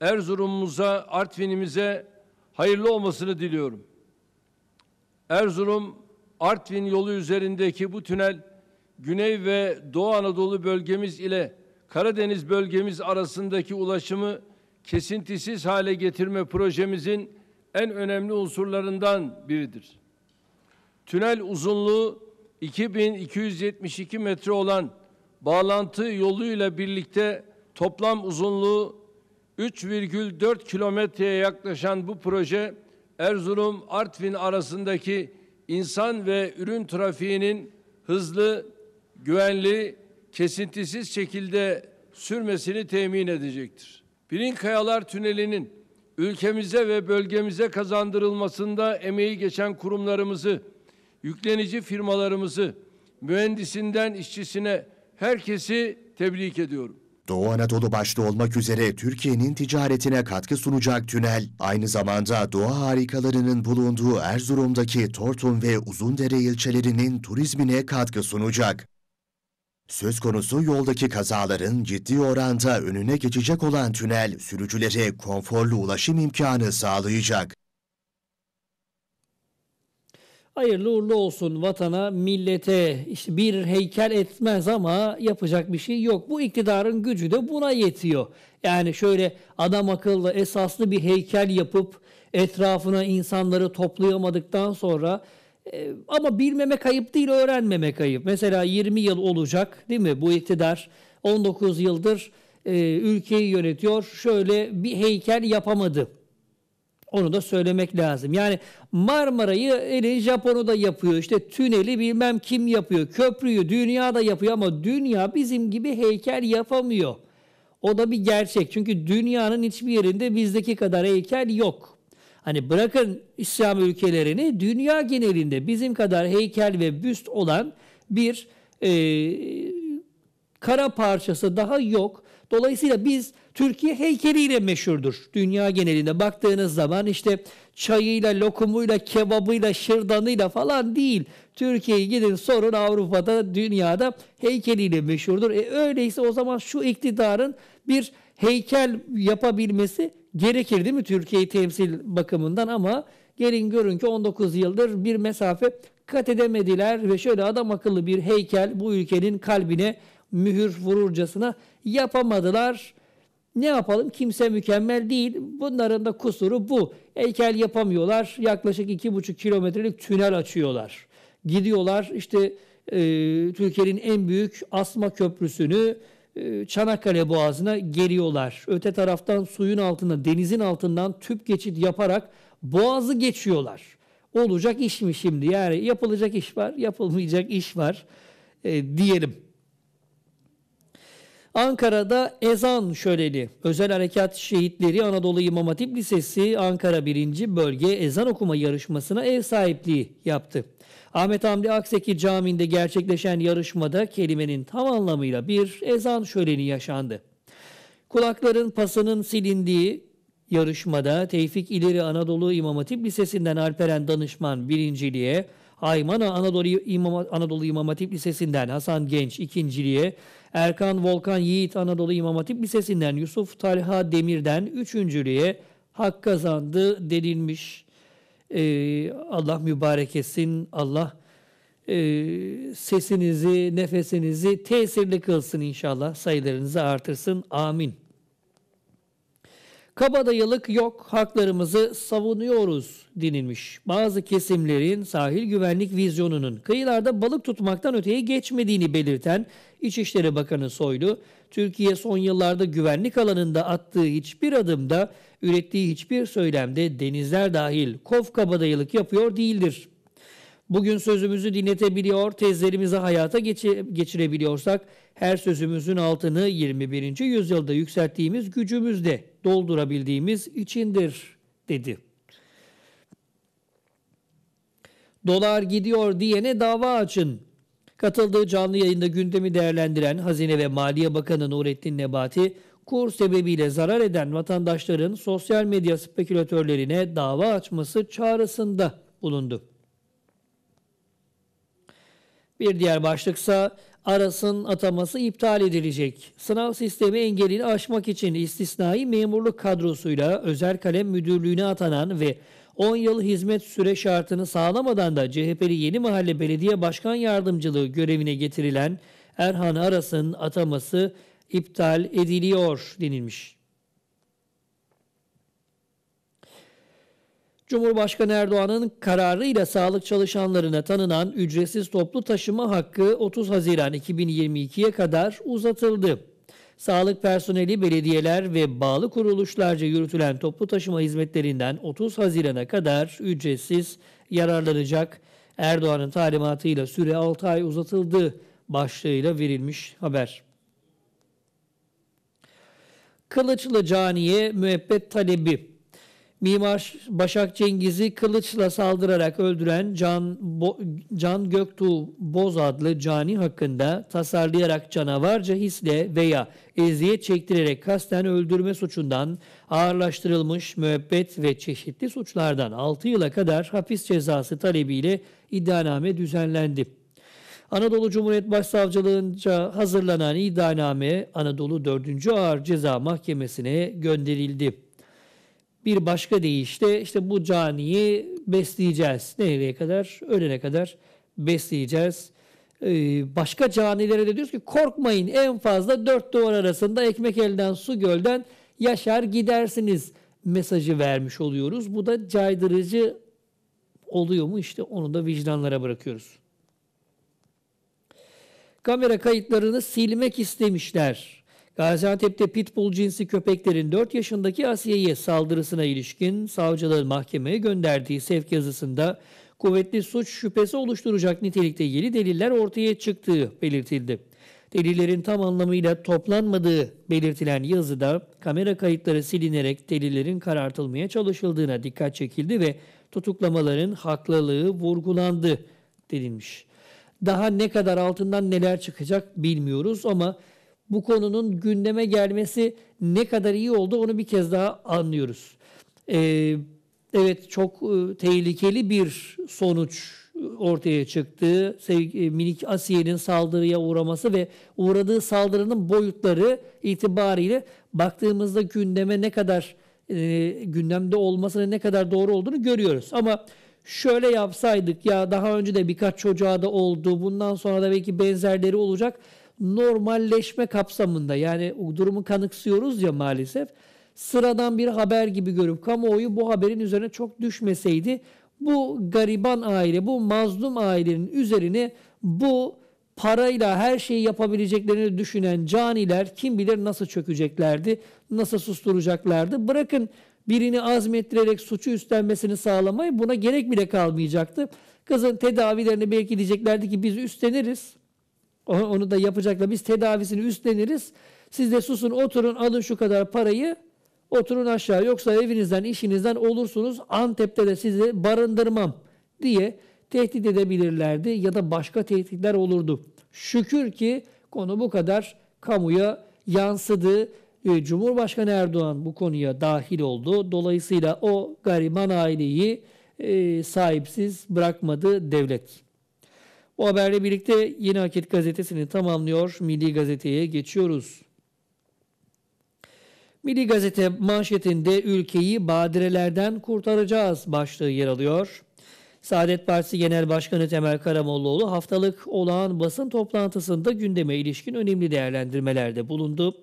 Erzurum'umuza, Artvin'imize hayırlı olmasını diliyorum. Erzurum Artvin yolu üzerindeki bu tünel Güney ve Doğu Anadolu bölgemiz ile Karadeniz bölgemiz arasındaki ulaşımı kesintisiz hale getirme projemizin en önemli unsurlarından biridir. Tünel uzunluğu 2272 metre olan bağlantı yoluyla birlikte toplam uzunluğu 3,4 kilometreye yaklaşan bu proje Erzurum-Artvin arasındaki insan ve ürün trafiğinin hızlı, güvenli, kesintisiz şekilde sürmesini temin edecektir. Pirinkayalar Tüneli'nin ülkemize ve bölgemize kazandırılmasında emeği geçen kurumlarımızı, yüklenici firmalarımızı, mühendisinden işçisine herkesi tebrik ediyorum. Doğu Anadolu başta olmak üzere Türkiye'nin ticaretine katkı sunacak tünel, aynı zamanda doğa harikalarının bulunduğu Erzurum'daki Tortum ve Uzundere ilçelerinin turizmine katkı sunacak. Söz konusu yoldaki kazaların ciddi oranda önüne geçecek olan tünel sürücülere konforlu ulaşım imkanı sağlayacak. Hayırlı uğurlu olsun vatana, millete. İşte bir heykel etmez ama yapacak bir şey yok. Bu iktidarın gücü de buna yetiyor. Yani şöyle adam akıllı esaslı bir heykel yapıp etrafına insanları toplayamadıktan sonra ee, ama bilmemek ayıp değil, öğrenmemek ayıp. Mesela 20 yıl olacak değil mi bu iktidar? 19 yıldır e, ülkeyi yönetiyor. Şöyle bir heykel yapamadı. Onu da söylemek lazım. Yani Marmara'yı eli da yapıyor. İşte tüneli bilmem kim yapıyor. Köprüyü dünya da yapıyor ama dünya bizim gibi heykel yapamıyor. O da bir gerçek. Çünkü dünyanın hiçbir yerinde bizdeki kadar heykel yok. Hani bırakın İslam ülkelerini dünya genelinde bizim kadar heykel ve büst olan bir e, kara parçası daha yok. Dolayısıyla biz Türkiye heykeliyle meşhurdur. Dünya genelinde baktığınız zaman işte çayıyla, lokumuyla, kebabıyla, şırdanıyla falan değil. Türkiye'yi gidin sorun Avrupa'da, dünyada heykeliyle meşhurdur. E öyleyse o zaman şu iktidarın bir heykel yapabilmesi gerekir değil mi Türkiye'yi temsil bakımından ama gelin görün ki 19 yıldır bir mesafe kat edemediler ve şöyle adam akıllı bir heykel bu ülkenin kalbine mühür vururcasına yapamadılar. Ne yapalım? Kimse mükemmel değil. Bunların da kusuru bu. Heykel yapamıyorlar. Yaklaşık iki buçuk kilometrelik tünel açıyorlar. Gidiyorlar işte e, Türkiye'nin en büyük asma köprüsünü e, Çanakkale Boğazı'na geliyorlar. Öte taraftan suyun altında, denizin altından tüp geçit yaparak boğazı geçiyorlar. Olacak iş mi şimdi? Yani yapılacak iş var, yapılmayacak iş var e, diyelim. Ankara'da ezan şöleni, özel harekat şehitleri Anadolu İmam Hatip Lisesi Ankara 1. Bölge Ezan Okuma Yarışması'na ev sahipliği yaptı. Ahmet Hamdi Akseki Camii'nde gerçekleşen yarışmada kelimenin tam anlamıyla bir ezan şöleni yaşandı. Kulakların pasının silindiği yarışmada Tevfik İleri Anadolu İmam Hatip Lisesi'nden Alperen Danışman birinciliğe, Aymana Anadolu İmam, Anadolu İmam Hatip Lisesi'nden Hasan Genç ikinciliğe, Erkan Volkan Yiğit Anadolu İmam Hatip Lisesi'nden Yusuf Talha Demir'den üçüncülüğe hak kazandı denilmiş. Ee, Allah mübarek etsin. Allah e, sesinizi, nefesinizi tesirli kılsın inşallah. Sayılarınızı artırsın. Amin. Kabadayılık yok, haklarımızı savunuyoruz denilmiş. Bazı kesimlerin sahil güvenlik vizyonunun kıyılarda balık tutmaktan öteye geçmediğini belirten İçişleri Bakanı Soylu, Türkiye son yıllarda güvenlik alanında attığı hiçbir adımda, ürettiği hiçbir söylemde denizler dahil kof kabadayılık yapıyor değildir Bugün sözümüzü dinletebiliyor, tezlerimizi hayata geçirebiliyorsak her sözümüzün altını 21. yüzyılda yükselttiğimiz gücümüzde doldurabildiğimiz içindir dedi. Dolar gidiyor diyene dava açın. Katıldığı canlı yayında gündemi değerlendiren Hazine ve Maliye Bakanı Nurettin Nebati, kur sebebiyle zarar eden vatandaşların sosyal medya spekülatörlerine dava açması çağrısında bulundu. Bir diğer başlıksa Aras'ın ataması iptal edilecek. Sınav sistemi engelini aşmak için istisnai memurluk kadrosuyla özel kalem müdürlüğüne atanan ve 10 yıl hizmet süre şartını sağlamadan da CHP'li Yeni Mahalle Belediye Başkan Yardımcılığı görevine getirilen Erhan Aras'ın ataması iptal ediliyor denilmiş. Cumhurbaşkanı Erdoğan'ın kararıyla sağlık çalışanlarına tanınan ücretsiz toplu taşıma hakkı 30 Haziran 2022'ye kadar uzatıldı. Sağlık personeli belediyeler ve bağlı kuruluşlarca yürütülen toplu taşıma hizmetlerinden 30 Haziran'a kadar ücretsiz yararlanacak. Erdoğan'ın talimatıyla süre 6 ay uzatıldı başlığıyla verilmiş haber. Kılıçlı Caniye müebbet talebi Mimar Başak Cengiz'i kılıçla saldırarak öldüren Can, Bo, Can Göktuğ Boz adlı cani hakkında tasarlayarak canavarca hisle veya eziyet çektirerek kasten öldürme suçundan ağırlaştırılmış müebbet ve çeşitli suçlardan 6 yıla kadar hapis cezası talebiyle iddianame düzenlendi. Anadolu Cumhuriyet Başsavcılığınca hazırlanan iddianame Anadolu 4. Ağır Ceza Mahkemesi'ne gönderildi. Bir başka deyişle işte bu caniyi besleyeceğiz Nereye kadar? Ölene kadar besleyeceğiz. Ee, başka canilere de diyoruz ki korkmayın en fazla dört duvar arasında ekmek elden su gölden yaşar gidersiniz mesajı vermiş oluyoruz. Bu da caydırıcı oluyor mu işte onu da vicdanlara bırakıyoruz. Kamera kayıtlarını silmek istemişler Gaziantep'te pitbull cinsi köpeklerin 4 yaşındaki Asiye'ye saldırısına ilişkin savcılığın mahkemeye gönderdiği sevk yazısında kuvvetli suç şüphesi oluşturacak nitelikte yeni deliller ortaya çıktığı belirtildi. Delillerin tam anlamıyla toplanmadığı belirtilen yazıda kamera kayıtları silinerek delillerin karartılmaya çalışıldığına dikkat çekildi ve tutuklamaların haklılığı vurgulandı denilmiş. Daha ne kadar altından neler çıkacak bilmiyoruz ama bu konunun gündeme gelmesi ne kadar iyi oldu onu bir kez daha anlıyoruz. Ee, evet çok e, tehlikeli bir sonuç ortaya çıktı. Sevgi, e, minik Asiye'nin saldırıya uğraması ve uğradığı saldırının boyutları itibariyle baktığımızda gündeme ne kadar e, gündemde olmasının ne kadar doğru olduğunu görüyoruz. Ama şöyle yapsaydık ya daha önce de birkaç çocuğa da oldu bundan sonra da belki benzerleri olacak normalleşme kapsamında yani durumu kanıksıyoruz ya maalesef sıradan bir haber gibi görüp kamuoyu bu haberin üzerine çok düşmeseydi bu gariban aile, bu mazlum ailenin üzerine bu parayla her şeyi yapabileceklerini düşünen caniler kim bilir nasıl çökeceklerdi, nasıl susturacaklardı. Bırakın birini azmettirerek suçu üstlenmesini sağlamayı buna gerek bile kalmayacaktı. Kızın tedavilerini belki diyeceklerdi ki biz üstleniriz. Onu da yapacaklar. Biz tedavisini üstleniriz. Siz de susun oturun alın şu kadar parayı oturun aşağı yoksa evinizden işinizden olursunuz Antep'te de sizi barındırmam diye tehdit edebilirlerdi ya da başka tehditler olurdu. Şükür ki konu bu kadar kamuya yansıdı. Ee, Cumhurbaşkanı Erdoğan bu konuya dahil oldu. Dolayısıyla o gariban aileyi e, sahipsiz bırakmadı devlet. Bu haberle birlikte Yeni Akit gazetesini tamamlıyor. Milli Gazete'ye geçiyoruz. Milli Gazete manşetinde ülkeyi badirelerden kurtaracağız başlığı yer alıyor. Saadet Partisi Genel Başkanı Temel Karamollaoğlu haftalık olağan basın toplantısında gündeme ilişkin önemli değerlendirmelerde bulundu.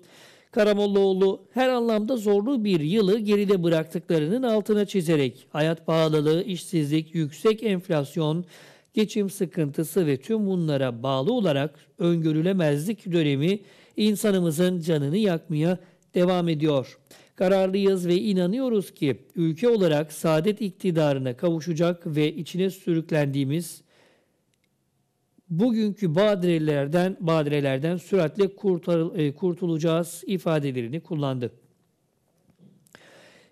Karamollaoğlu her anlamda zorlu bir yılı geride bıraktıklarının altına çizerek hayat pahalılığı, işsizlik, yüksek enflasyon, geçim sıkıntısı ve tüm bunlara bağlı olarak öngörülemezlik dönemi insanımızın canını yakmaya devam ediyor. Kararlıyız ve inanıyoruz ki ülke olarak saadet iktidarına kavuşacak ve içine sürüklendiğimiz bugünkü badirelerden badirelerden süratle kurtul- e, kurtulacağız ifadelerini kullandı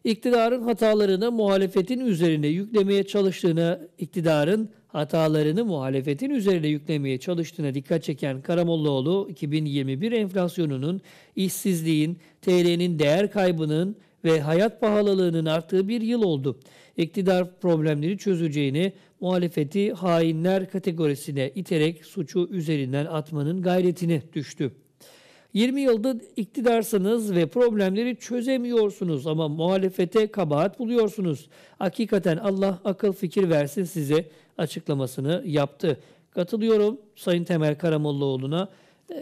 iktidarın hatalarını muhalefetin üzerine yüklemeye çalıştığını, iktidarın hatalarını muhalefetin üzerine yüklemeye çalıştığına dikkat çeken Karamollaoğlu, 2021 enflasyonunun, işsizliğin, TL'nin değer kaybının ve hayat pahalılığının arttığı bir yıl oldu. İktidar problemleri çözeceğini, muhalefeti hainler kategorisine iterek suçu üzerinden atmanın gayretine düştü. 20 yılda iktidarsınız ve problemleri çözemiyorsunuz ama muhalefete kabahat buluyorsunuz. Hakikaten Allah akıl fikir versin size açıklamasını yaptı. Katılıyorum Sayın Temel Karamollaoğlu'na.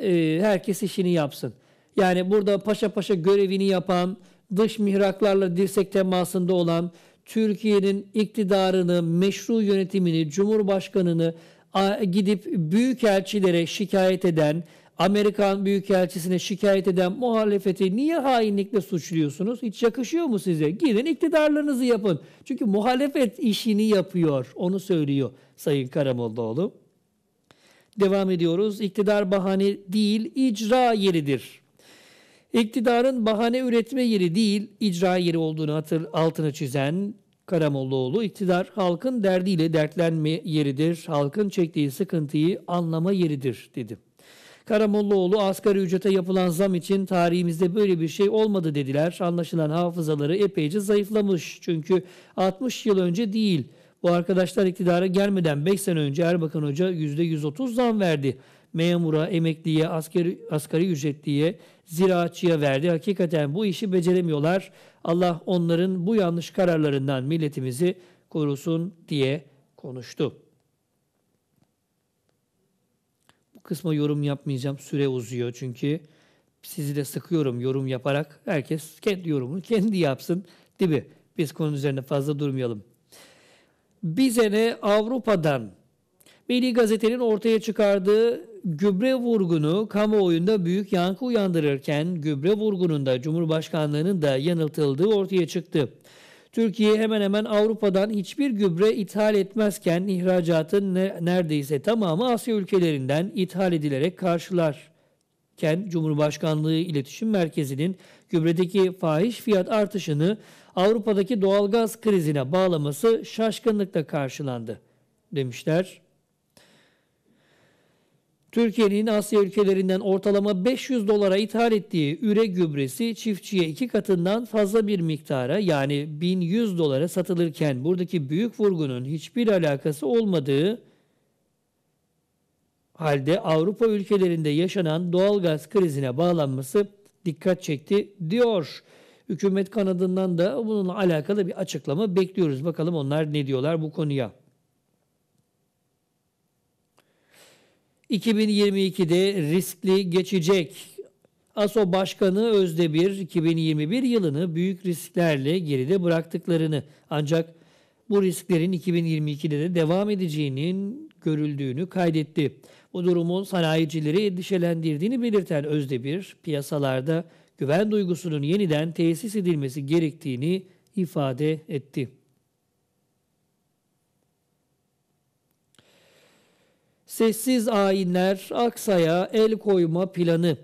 E, herkes işini yapsın. Yani burada paşa paşa görevini yapan, dış mihraklarla dirsek temasında olan, Türkiye'nin iktidarını, meşru yönetimini, cumhurbaşkanını gidip büyük elçilere şikayet eden, Amerikan Büyükelçisi'ne şikayet eden muhalefeti niye hainlikle suçluyorsunuz? Hiç yakışıyor mu size? Gidin iktidarlarınızı yapın. Çünkü muhalefet işini yapıyor. Onu söylüyor Sayın Karamollaoğlu. Devam ediyoruz. İktidar bahane değil, icra yeridir. İktidarın bahane üretme yeri değil, icra yeri olduğunu hatır, altını çizen Karamollaoğlu, iktidar halkın derdiyle dertlenme yeridir, halkın çektiği sıkıntıyı anlama yeridir dedim. Karamollaoğlu asgari ücrete yapılan zam için tarihimizde böyle bir şey olmadı dediler. Anlaşılan hafızaları epeyce zayıflamış. Çünkü 60 yıl önce değil. Bu arkadaşlar iktidara gelmeden 5 sene önce Erbakan Hoca %130 zam verdi. Memura, emekliye, askeri, asgari ücretliye, ziraatçıya verdi. Hakikaten bu işi beceremiyorlar. Allah onların bu yanlış kararlarından milletimizi korusun diye konuştu. kısma yorum yapmayacağım. Süre uzuyor çünkü. Sizi de sıkıyorum yorum yaparak. Herkes kendi yorumunu kendi yapsın gibi. Biz konu üzerine fazla durmayalım. Bize ne Avrupa'dan Milli Gazete'nin ortaya çıkardığı gübre vurgunu kamuoyunda büyük yankı uyandırırken gübre vurgununda Cumhurbaşkanlığının da yanıltıldığı ortaya çıktı. Türkiye hemen hemen Avrupa'dan hiçbir gübre ithal etmezken ihracatın ne, neredeyse tamamı Asya ülkelerinden ithal edilerek karşılarken Cumhurbaşkanlığı İletişim Merkezi'nin gübredeki fahiş fiyat artışını Avrupa'daki doğalgaz krizine bağlaması şaşkınlıkla karşılandı demişler Türkiye'nin Asya ülkelerinden ortalama 500 dolara ithal ettiği üre gübresi çiftçiye iki katından fazla bir miktara yani 1100 dolara satılırken buradaki büyük vurgunun hiçbir alakası olmadığı halde Avrupa ülkelerinde yaşanan doğalgaz krizine bağlanması dikkat çekti diyor. Hükümet kanadından da bununla alakalı bir açıklama bekliyoruz. Bakalım onlar ne diyorlar bu konuya. 2022'de riskli geçecek. ASO Başkanı Özdemir 2021 yılını büyük risklerle geride bıraktıklarını ancak bu risklerin 2022'de de devam edeceğinin görüldüğünü kaydetti. Bu durumun sanayicileri endişelendirdiğini belirten Özdebir, piyasalarda güven duygusunun yeniden tesis edilmesi gerektiğini ifade etti. sessiz ayinler, Aksa'ya el koyma planı,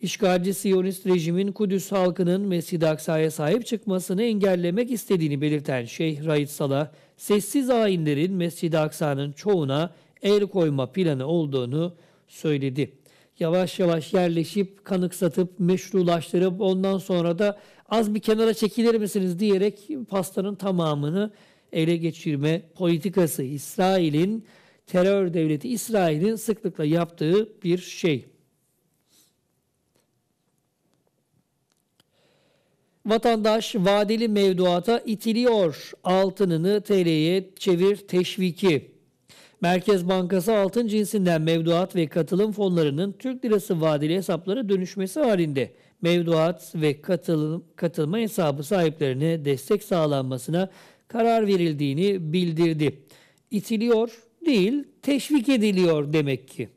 işgalci Siyonist rejimin Kudüs halkının Mescid-i Aksa'ya sahip çıkmasını engellemek istediğini belirten Şeyh Raid Sala, sessiz ayinlerin Mescid-i Aksa'nın çoğuna el koyma planı olduğunu söyledi. Yavaş yavaş yerleşip, kanıksatıp, meşrulaştırıp ondan sonra da az bir kenara çekilir misiniz diyerek pastanın tamamını ele geçirme politikası İsrail'in terör devleti İsrail'in sıklıkla yaptığı bir şey. Vatandaş vadeli mevduata itiliyor. Altınını TL'ye çevir teşviki. Merkez Bankası altın cinsinden mevduat ve katılım fonlarının Türk lirası vadeli hesaplara dönüşmesi halinde mevduat ve katılım, katılma hesabı sahiplerine destek sağlanmasına karar verildiğini bildirdi. İtiliyor değil, teşvik ediliyor demek ki.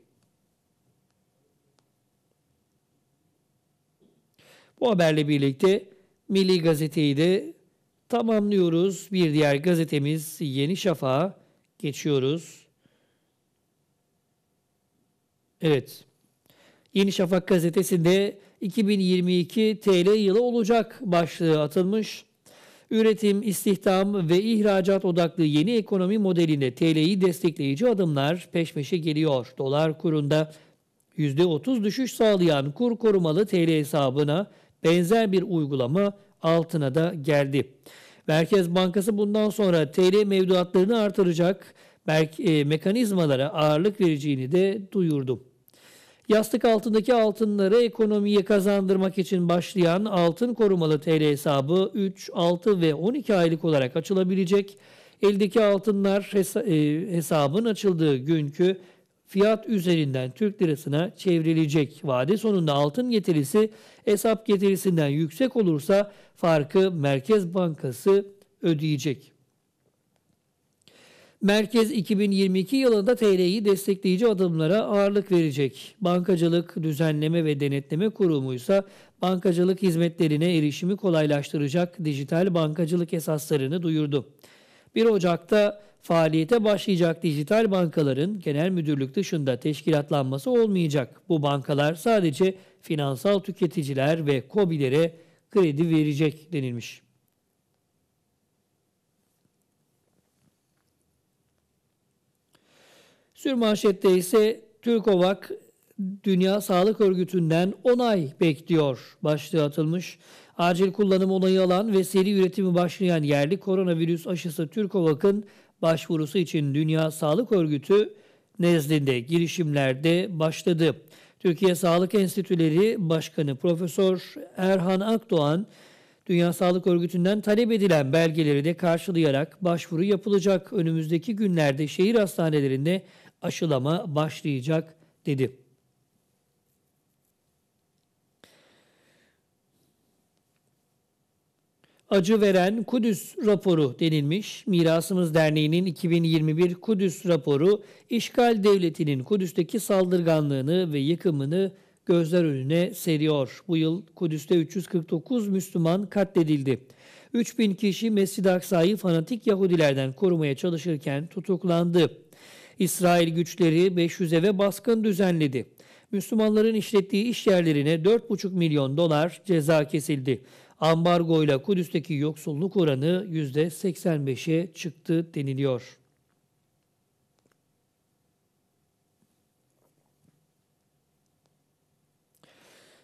Bu haberle birlikte Milli Gazete'yi de tamamlıyoruz. Bir diğer gazetemiz Yeni Şafak'a geçiyoruz. Evet. Yeni Şafak gazetesinde 2022 TL yılı olacak başlığı atılmış üretim, istihdam ve ihracat odaklı yeni ekonomi modeline TL'yi destekleyici adımlar peş peşe geliyor. Dolar kurunda %30 düşüş sağlayan kur korumalı TL hesabına benzer bir uygulama altına da geldi. Merkez Bankası bundan sonra TL mevduatlarını artıracak e, mekanizmalara ağırlık vereceğini de duyurdu. Yastık altındaki altınları ekonomiye kazandırmak için başlayan altın korumalı TL hesabı 3, 6 ve 12 aylık olarak açılabilecek. Eldeki altınlar e, hesabın açıldığı günkü fiyat üzerinden Türk lirasına çevrilecek. Vade sonunda altın getirisi hesap getirisinden yüksek olursa farkı Merkez Bankası ödeyecek. Merkez 2022 yılında TL'yi destekleyici adımlara ağırlık verecek. Bankacılık Düzenleme ve Denetleme Kurumu ise bankacılık hizmetlerine erişimi kolaylaştıracak dijital bankacılık esaslarını duyurdu. 1 Ocak'ta faaliyete başlayacak dijital bankaların genel müdürlük dışında teşkilatlanması olmayacak. Bu bankalar sadece finansal tüketiciler ve KOBİ'lere kredi verecek denilmiş. Sürmanşette ise Türkovak Dünya Sağlık Örgütü'nden onay bekliyor başlığı atılmış. Acil kullanım onayı alan ve seri üretimi başlayan yerli koronavirüs aşısı Türkovak'ın başvurusu için Dünya Sağlık Örgütü nezdinde girişimlerde başladı. Türkiye Sağlık Enstitüleri Başkanı Profesör Erhan Akdoğan, Dünya Sağlık Örgütü'nden talep edilen belgeleri de karşılayarak başvuru yapılacak. Önümüzdeki günlerde şehir hastanelerinde aşılama başlayacak dedi. Acı veren Kudüs raporu denilmiş. Mirasımız Derneği'nin 2021 Kudüs raporu işgal devletinin Kudüs'teki saldırganlığını ve yıkımını gözler önüne seriyor. Bu yıl Kudüs'te 349 Müslüman katledildi. 3000 kişi Mescid-i Aksa'yı fanatik Yahudilerden korumaya çalışırken tutuklandı. İsrail güçleri 500 eve baskın düzenledi. Müslümanların işlettiği iş yerlerine 4,5 milyon dolar ceza kesildi. Ambargo ile Kudüs'teki yoksulluk oranı %85'e çıktı deniliyor.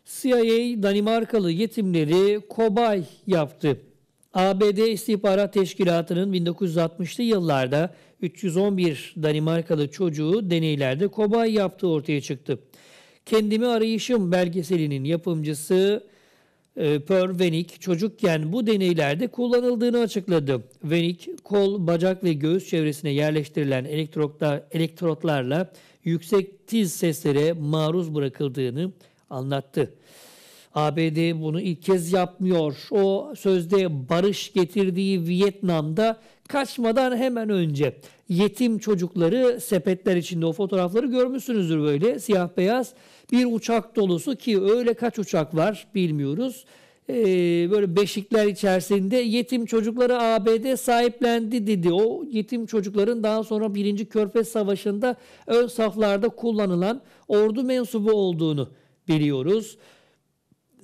CIA Danimarkalı yetimleri kobay yaptı. ABD İstihbarat Teşkilatı'nın 1960'lı yıllarda 311 Danimarkalı çocuğu deneylerde kobay yaptığı ortaya çıktı. Kendimi Arayışım belgeselinin yapımcısı e, Per Venik çocukken bu deneylerde kullanıldığını açıkladı. Venik kol, bacak ve göğüs çevresine yerleştirilen elektrotlarla yüksek tiz seslere maruz bırakıldığını anlattı. ABD bunu ilk kez yapmıyor. O sözde barış getirdiği Vietnam'da kaçmadan hemen önce yetim çocukları sepetler içinde o fotoğrafları görmüşsünüzdür böyle siyah beyaz bir uçak dolusu ki öyle kaç uçak var bilmiyoruz. Ee, böyle beşikler içerisinde yetim çocukları ABD sahiplendi dedi. O yetim çocukların daha sonra 1. Körfez Savaşı'nda ön saflarda kullanılan ordu mensubu olduğunu biliyoruz.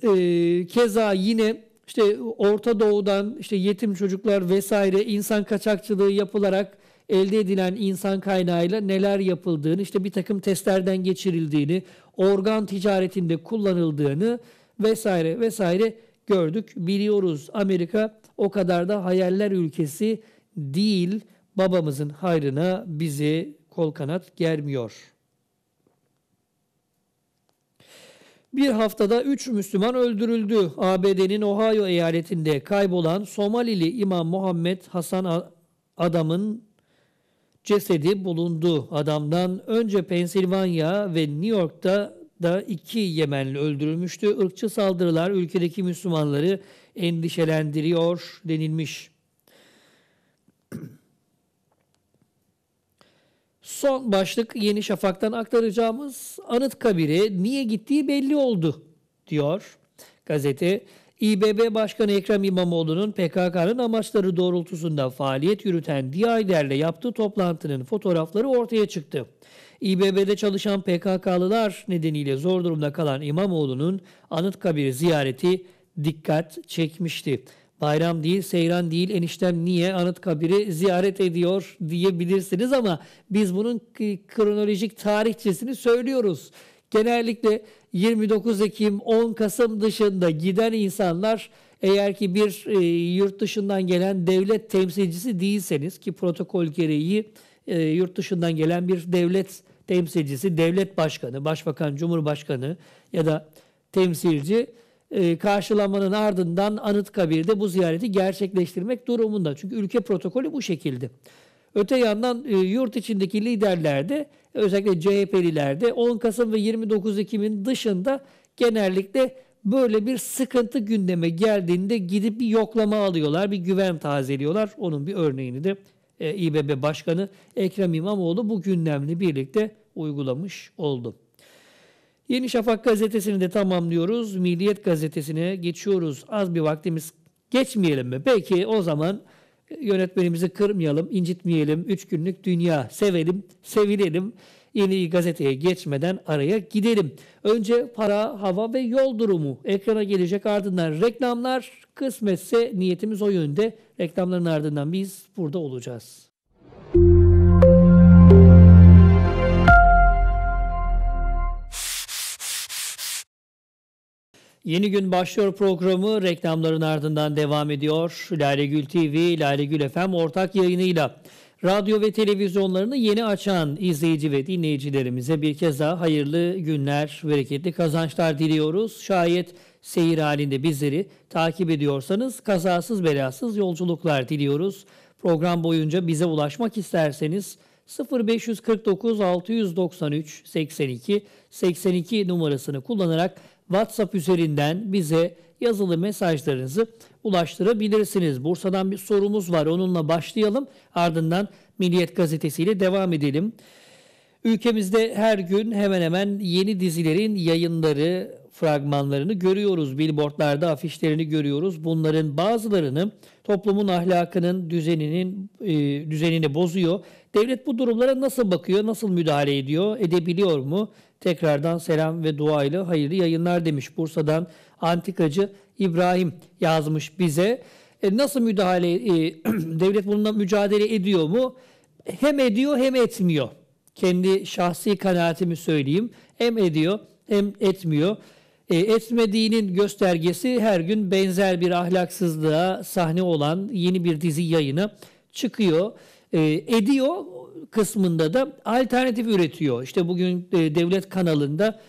E, keza yine işte Orta Doğu'dan işte yetim çocuklar vesaire insan kaçakçılığı yapılarak elde edilen insan kaynağıyla neler yapıldığını, işte bir takım testlerden geçirildiğini, organ ticaretinde kullanıldığını vesaire vesaire gördük, biliyoruz. Amerika o kadar da hayaller ülkesi değil. Babamızın hayrına bizi kol kanat germiyor.'' Bir haftada 3 Müslüman öldürüldü. ABD'nin Ohio eyaletinde kaybolan Somalili İmam Muhammed Hasan adamın cesedi bulundu. Adamdan önce Pensilvanya ve New York'ta da iki Yemenli öldürülmüştü. Irkçı saldırılar ülkedeki Müslümanları endişelendiriyor denilmiş. Son başlık Yeni Şafak'tan aktaracağımız Anıtkabir'e niye gittiği belli oldu diyor gazete. İBB Başkanı Ekrem İmamoğlu'nun PKK'nın amaçları doğrultusunda faaliyet yürüten DİAYDER'le yaptığı toplantının fotoğrafları ortaya çıktı. İBB'de çalışan PKK'lılar nedeniyle zor durumda kalan İmamoğlu'nun Anıtkabir ziyareti dikkat çekmişti. Bayram değil, seyran değil, eniştem niye anıt kabiri ziyaret ediyor diyebilirsiniz ama biz bunun kronolojik tarihçesini söylüyoruz. Genellikle 29 Ekim, 10 Kasım dışında giden insanlar eğer ki bir e, yurt dışından gelen devlet temsilcisi değilseniz ki protokol gereği e, yurt dışından gelen bir devlet temsilcisi, devlet başkanı, başbakan, cumhurbaşkanı ya da temsilci e, karşılamanın ardından Anıtkabir'de bu ziyareti gerçekleştirmek durumunda. Çünkü ülke protokolü bu şekilde. Öte yandan e, yurt içindeki liderlerde özellikle CHP'lilerde 10 Kasım ve 29 Ekim'in dışında genellikle böyle bir sıkıntı gündeme geldiğinde gidip bir yoklama alıyorlar, bir güven tazeliyorlar. Onun bir örneğini de e, İBB Başkanı Ekrem İmamoğlu bu gündemle birlikte uygulamış oldu. Yeni Şafak gazetesini de tamamlıyoruz. Milliyet gazetesine geçiyoruz. Az bir vaktimiz geçmeyelim mi? Peki o zaman yönetmenimizi kırmayalım, incitmeyelim. Üç günlük dünya sevelim, sevilelim. Yeni gazeteye geçmeden araya gidelim. Önce para, hava ve yol durumu ekrana gelecek ardından reklamlar. Kısmetse niyetimiz o yönde. Reklamların ardından biz burada olacağız. Yeni gün başlıyor programı reklamların ardından devam ediyor. Lale Gül TV, Lale Gül FM ortak yayınıyla radyo ve televizyonlarını yeni açan izleyici ve dinleyicilerimize bir kez daha hayırlı günler, bereketli kazançlar diliyoruz. Şayet seyir halinde bizleri takip ediyorsanız kazasız belasız yolculuklar diliyoruz. Program boyunca bize ulaşmak isterseniz 0549 693 82 82 numarasını kullanarak WhatsApp üzerinden bize yazılı mesajlarınızı ulaştırabilirsiniz. Bursa'dan bir sorumuz var. Onunla başlayalım. Ardından Milliyet Gazetesi ile devam edelim. Ülkemizde her gün hemen hemen yeni dizilerin yayınları, fragmanlarını görüyoruz. Billboardlarda afişlerini görüyoruz. Bunların bazılarını toplumun ahlakının, düzeninin e, düzenini bozuyor. Devlet bu durumlara nasıl bakıyor, nasıl müdahale ediyor, edebiliyor mu? Tekrardan selam ve dua ile hayırlı yayınlar demiş. Bursa'dan antikacı İbrahim yazmış bize. E, nasıl müdahale, e, devlet bununla mücadele ediyor mu? Hem ediyor hem etmiyor. Kendi şahsi kanaatimi söyleyeyim. Hem ediyor hem etmiyor. E, etmediğinin göstergesi her gün benzer bir ahlaksızlığa sahne olan yeni bir dizi yayını çıkıyor. E, ediyor kısmında da alternatif üretiyor. İşte bugün e, devlet kanalında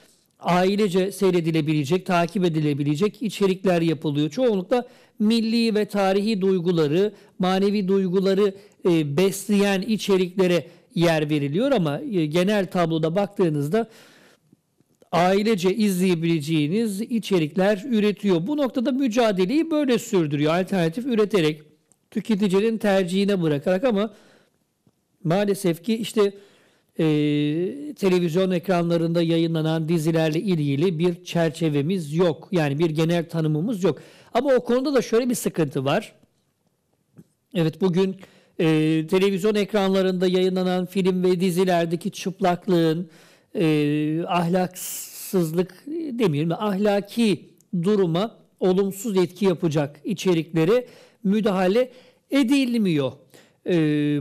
ailece seyredilebilecek, takip edilebilecek içerikler yapılıyor. Çoğunlukla milli ve tarihi duyguları, manevi duyguları e, besleyen içeriklere yer veriliyor ama e, genel tabloda baktığınızda ailece izleyebileceğiniz içerikler üretiyor. Bu noktada mücadeleyi böyle sürdürüyor. Alternatif üreterek, tüketicinin tercihine bırakarak ama maalesef ki işte e, televizyon ekranlarında yayınlanan dizilerle ilgili bir çerçevemiz yok. Yani bir genel tanımımız yok. Ama o konuda da şöyle bir sıkıntı var. Evet bugün e, televizyon ekranlarında yayınlanan film ve dizilerdeki çıplaklığın, e, ahlaksızlık demeyelim ahlaki duruma olumsuz etki yapacak içeriklere müdahale edilmiyor. E,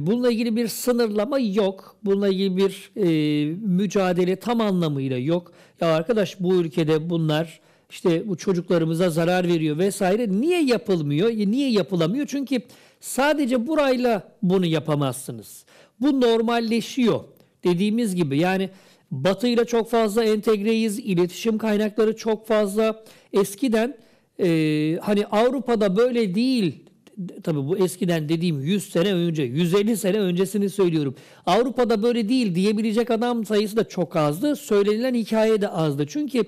bununla ilgili bir sınırlama yok. Bununla ilgili bir e, mücadele tam anlamıyla yok. Ya arkadaş bu ülkede bunlar işte bu çocuklarımıza zarar veriyor vesaire. Niye yapılmıyor? E, niye yapılamıyor? Çünkü sadece burayla bunu yapamazsınız. Bu normalleşiyor. Dediğimiz gibi yani Batı ile çok fazla entegreyiz. İletişim kaynakları çok fazla. Eskiden e, hani Avrupa'da böyle değil tabii bu eskiden dediğim 100 sene önce, 150 sene öncesini söylüyorum. Avrupa'da böyle değil diyebilecek adam sayısı da çok azdı. Söylenilen hikaye de azdı. Çünkü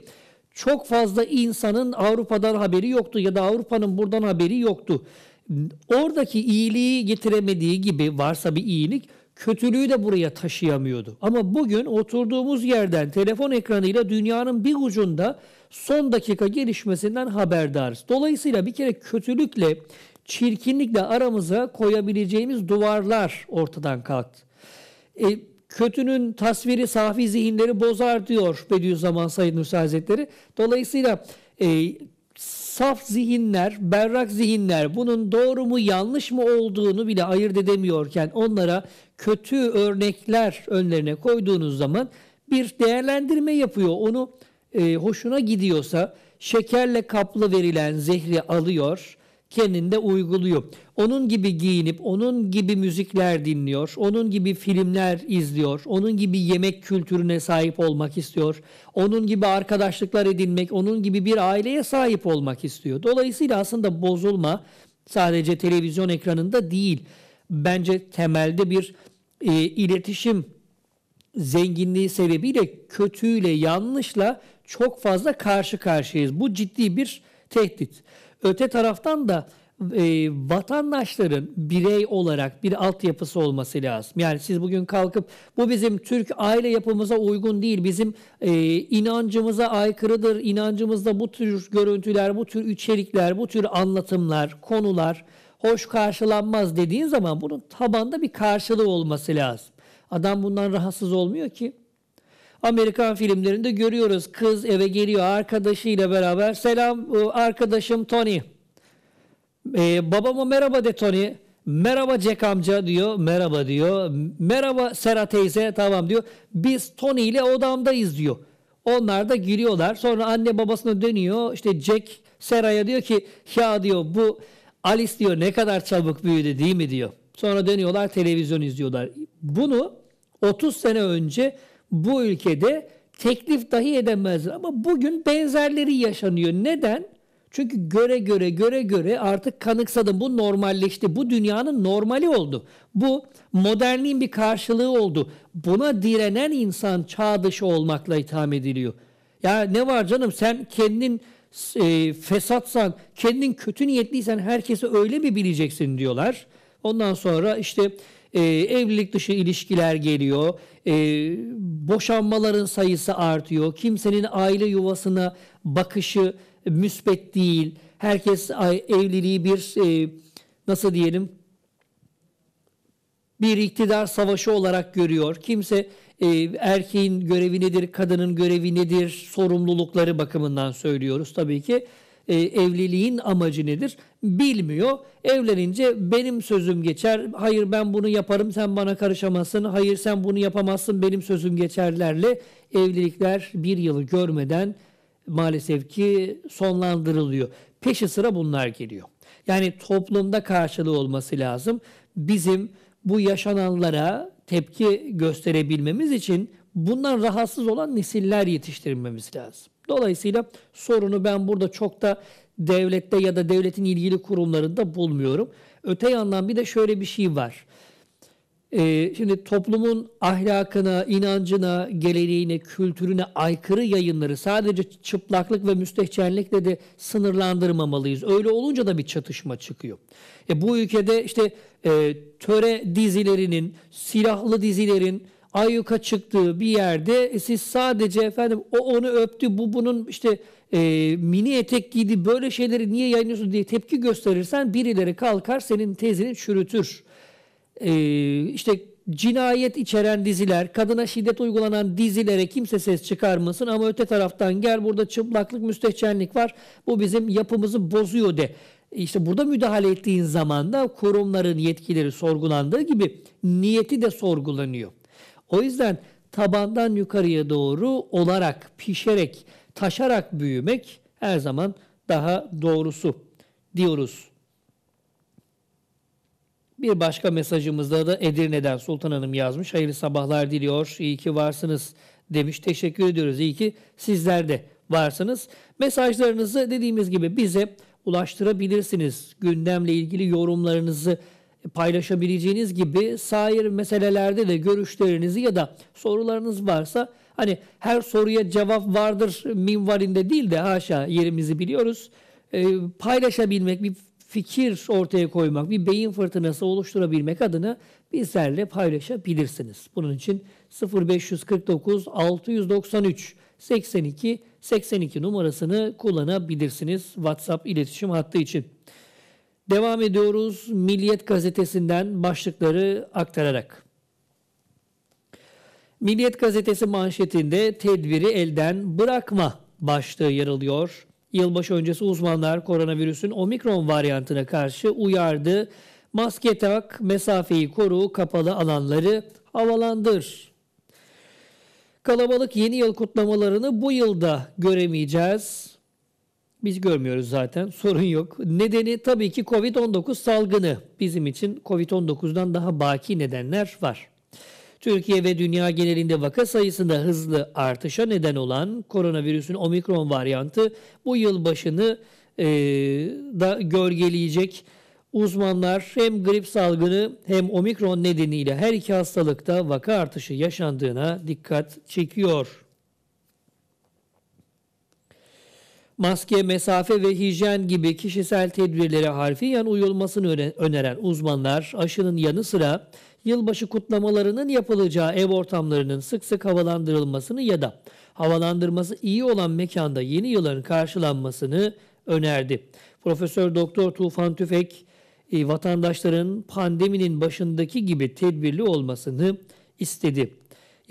çok fazla insanın Avrupa'dan haberi yoktu ya da Avrupa'nın buradan haberi yoktu. Oradaki iyiliği getiremediği gibi varsa bir iyilik kötülüğü de buraya taşıyamıyordu. Ama bugün oturduğumuz yerden telefon ekranıyla dünyanın bir ucunda son dakika gelişmesinden haberdarız. Dolayısıyla bir kere kötülükle çirkinlikle aramıza koyabileceğimiz duvarlar ortadan kalktı. E, kötünün tasviri safi zihinleri bozar diyor Bediüzzaman sayın Nursi Hazretleri. Dolayısıyla e, saf zihinler, berrak zihinler bunun doğru mu yanlış mı olduğunu bile ayırt edemiyorken onlara kötü örnekler önlerine koyduğunuz zaman bir değerlendirme yapıyor. Onu e, hoşuna gidiyorsa şekerle kaplı verilen zehri alıyor kendinde uyguluyor. Onun gibi giyinip, onun gibi müzikler dinliyor, onun gibi filmler izliyor, onun gibi yemek kültürüne sahip olmak istiyor, onun gibi arkadaşlıklar edinmek, onun gibi bir aileye sahip olmak istiyor. Dolayısıyla aslında bozulma sadece televizyon ekranında değil, bence temelde bir e, iletişim zenginliği sebebiyle kötüyle, yanlışla çok fazla karşı karşıyayız. Bu ciddi bir tehdit. Öte taraftan da e, vatandaşların birey olarak bir altyapısı olması lazım. Yani siz bugün kalkıp bu bizim Türk aile yapımıza uygun değil, bizim e, inancımıza aykırıdır, inancımızda bu tür görüntüler, bu tür içerikler, bu tür anlatımlar, konular hoş karşılanmaz dediğin zaman bunun tabanda bir karşılığı olması lazım. Adam bundan rahatsız olmuyor ki. Amerikan filmlerinde görüyoruz. Kız eve geliyor arkadaşıyla beraber. Selam e, arkadaşım Tony. Ee, babama merhaba de Tony. Merhaba Jack amca diyor. Merhaba diyor. Merhaba Sera teyze tamam diyor. Biz Tony ile odamdayız diyor. Onlar da giriyorlar Sonra anne babasına dönüyor. İşte Jack Sera'ya diyor ki ya diyor bu Alice diyor ne kadar çabuk büyüdü değil mi diyor. Sonra dönüyorlar televizyon izliyorlar. Bunu 30 sene önce bu ülkede teklif dahi edemezler. Ama bugün benzerleri yaşanıyor. Neden? Çünkü göre göre göre göre artık kanıksadım. Bu normalleşti. Bu dünyanın normali oldu. Bu modernliğin bir karşılığı oldu. Buna direnen insan çağ dışı olmakla itham ediliyor. Ya ne var canım sen kendin e, fesatsan, kendin kötü niyetliysen herkesi öyle mi bileceksin diyorlar. Ondan sonra işte e, evlilik dışı ilişkiler geliyor, e, boşanmaların sayısı artıyor, kimsenin aile yuvasına bakışı müspet değil, herkes evliliği bir e, nasıl diyelim bir iktidar savaşı olarak görüyor. Kimse e, erkeğin görevi nedir, kadının görevi nedir sorumlulukları bakımından söylüyoruz tabii ki e, evliliğin amacı nedir bilmiyor. Evlenince benim sözüm geçer. Hayır ben bunu yaparım sen bana karışamazsın. Hayır sen bunu yapamazsın benim sözüm geçerlerle evlilikler bir yılı görmeden maalesef ki sonlandırılıyor. Peşi sıra bunlar geliyor. Yani toplumda karşılığı olması lazım. Bizim bu yaşananlara tepki gösterebilmemiz için bundan rahatsız olan nesiller yetiştirmemiz lazım. Dolayısıyla sorunu ben burada çok da devlette ya da devletin ilgili kurumlarında bulmuyorum. Öte yandan bir de şöyle bir şey var. Ee, şimdi toplumun ahlakına, inancına, geleneğine, kültürüne aykırı yayınları sadece çıplaklık ve müstehcenlikle de sınırlandırmamalıyız. Öyle olunca da bir çatışma çıkıyor. E, bu ülkede işte e, töre dizilerinin, silahlı dizilerin, ayyuka çıktığı bir yerde e siz sadece efendim o onu öptü, bu bunun işte e, mini etek giydi, böyle şeyleri niye yayınlıyorsun diye tepki gösterirsen birileri kalkar senin tezini çürütür. E, işte cinayet içeren diziler, kadına şiddet uygulanan dizilere kimse ses çıkarmasın ama öte taraftan gel burada çıplaklık, müstehcenlik var. Bu bizim yapımızı bozuyor de. İşte burada müdahale ettiğin zaman da kurumların yetkileri sorgulandığı gibi niyeti de sorgulanıyor. O yüzden tabandan yukarıya doğru olarak, pişerek, taşarak büyümek her zaman daha doğrusu diyoruz. Bir başka mesajımızda da Edirne'den Sultan Hanım yazmış. Hayırlı sabahlar diliyor. İyi ki varsınız demiş. Teşekkür ediyoruz. İyi ki sizler de varsınız. Mesajlarınızı dediğimiz gibi bize ulaştırabilirsiniz. Gündemle ilgili yorumlarınızı paylaşabileceğiniz gibi sair meselelerde de görüşlerinizi ya da sorularınız varsa hani her soruya cevap vardır minvalinde değil de haşa yerimizi biliyoruz. E, paylaşabilmek, bir fikir ortaya koymak, bir beyin fırtınası oluşturabilmek adına bizlerle paylaşabilirsiniz. Bunun için 0549 693 82 82 numarasını kullanabilirsiniz WhatsApp iletişim hattı için. Devam ediyoruz Milliyet gazetesinden başlıkları aktararak. Milliyet gazetesi manşetinde tedbiri elden bırakma başlığı yer alıyor. Yılbaşı öncesi uzmanlar koronavirüsün omikron varyantına karşı uyardı. Maske tak, mesafeyi koru, kapalı alanları havalandır. Kalabalık yeni yıl kutlamalarını bu yılda göremeyeceğiz. Biz görmüyoruz zaten. Sorun yok. Nedeni tabii ki Covid-19 salgını. Bizim için Covid-19'dan daha baki nedenler var. Türkiye ve dünya genelinde vaka sayısında hızlı artışa neden olan koronavirüsün omikron varyantı bu yıl başını e, da gölgeleyecek. Uzmanlar hem grip salgını hem omikron nedeniyle her iki hastalıkta vaka artışı yaşandığına dikkat çekiyor. maske, mesafe ve hijyen gibi kişisel tedbirlere harfiyen uyulmasını öneren uzmanlar aşının yanı sıra yılbaşı kutlamalarının yapılacağı ev ortamlarının sık sık havalandırılmasını ya da havalandırması iyi olan mekanda yeni yılın karşılanmasını önerdi. Profesör Doktor Tufan Tüfek e, vatandaşların pandeminin başındaki gibi tedbirli olmasını istedi.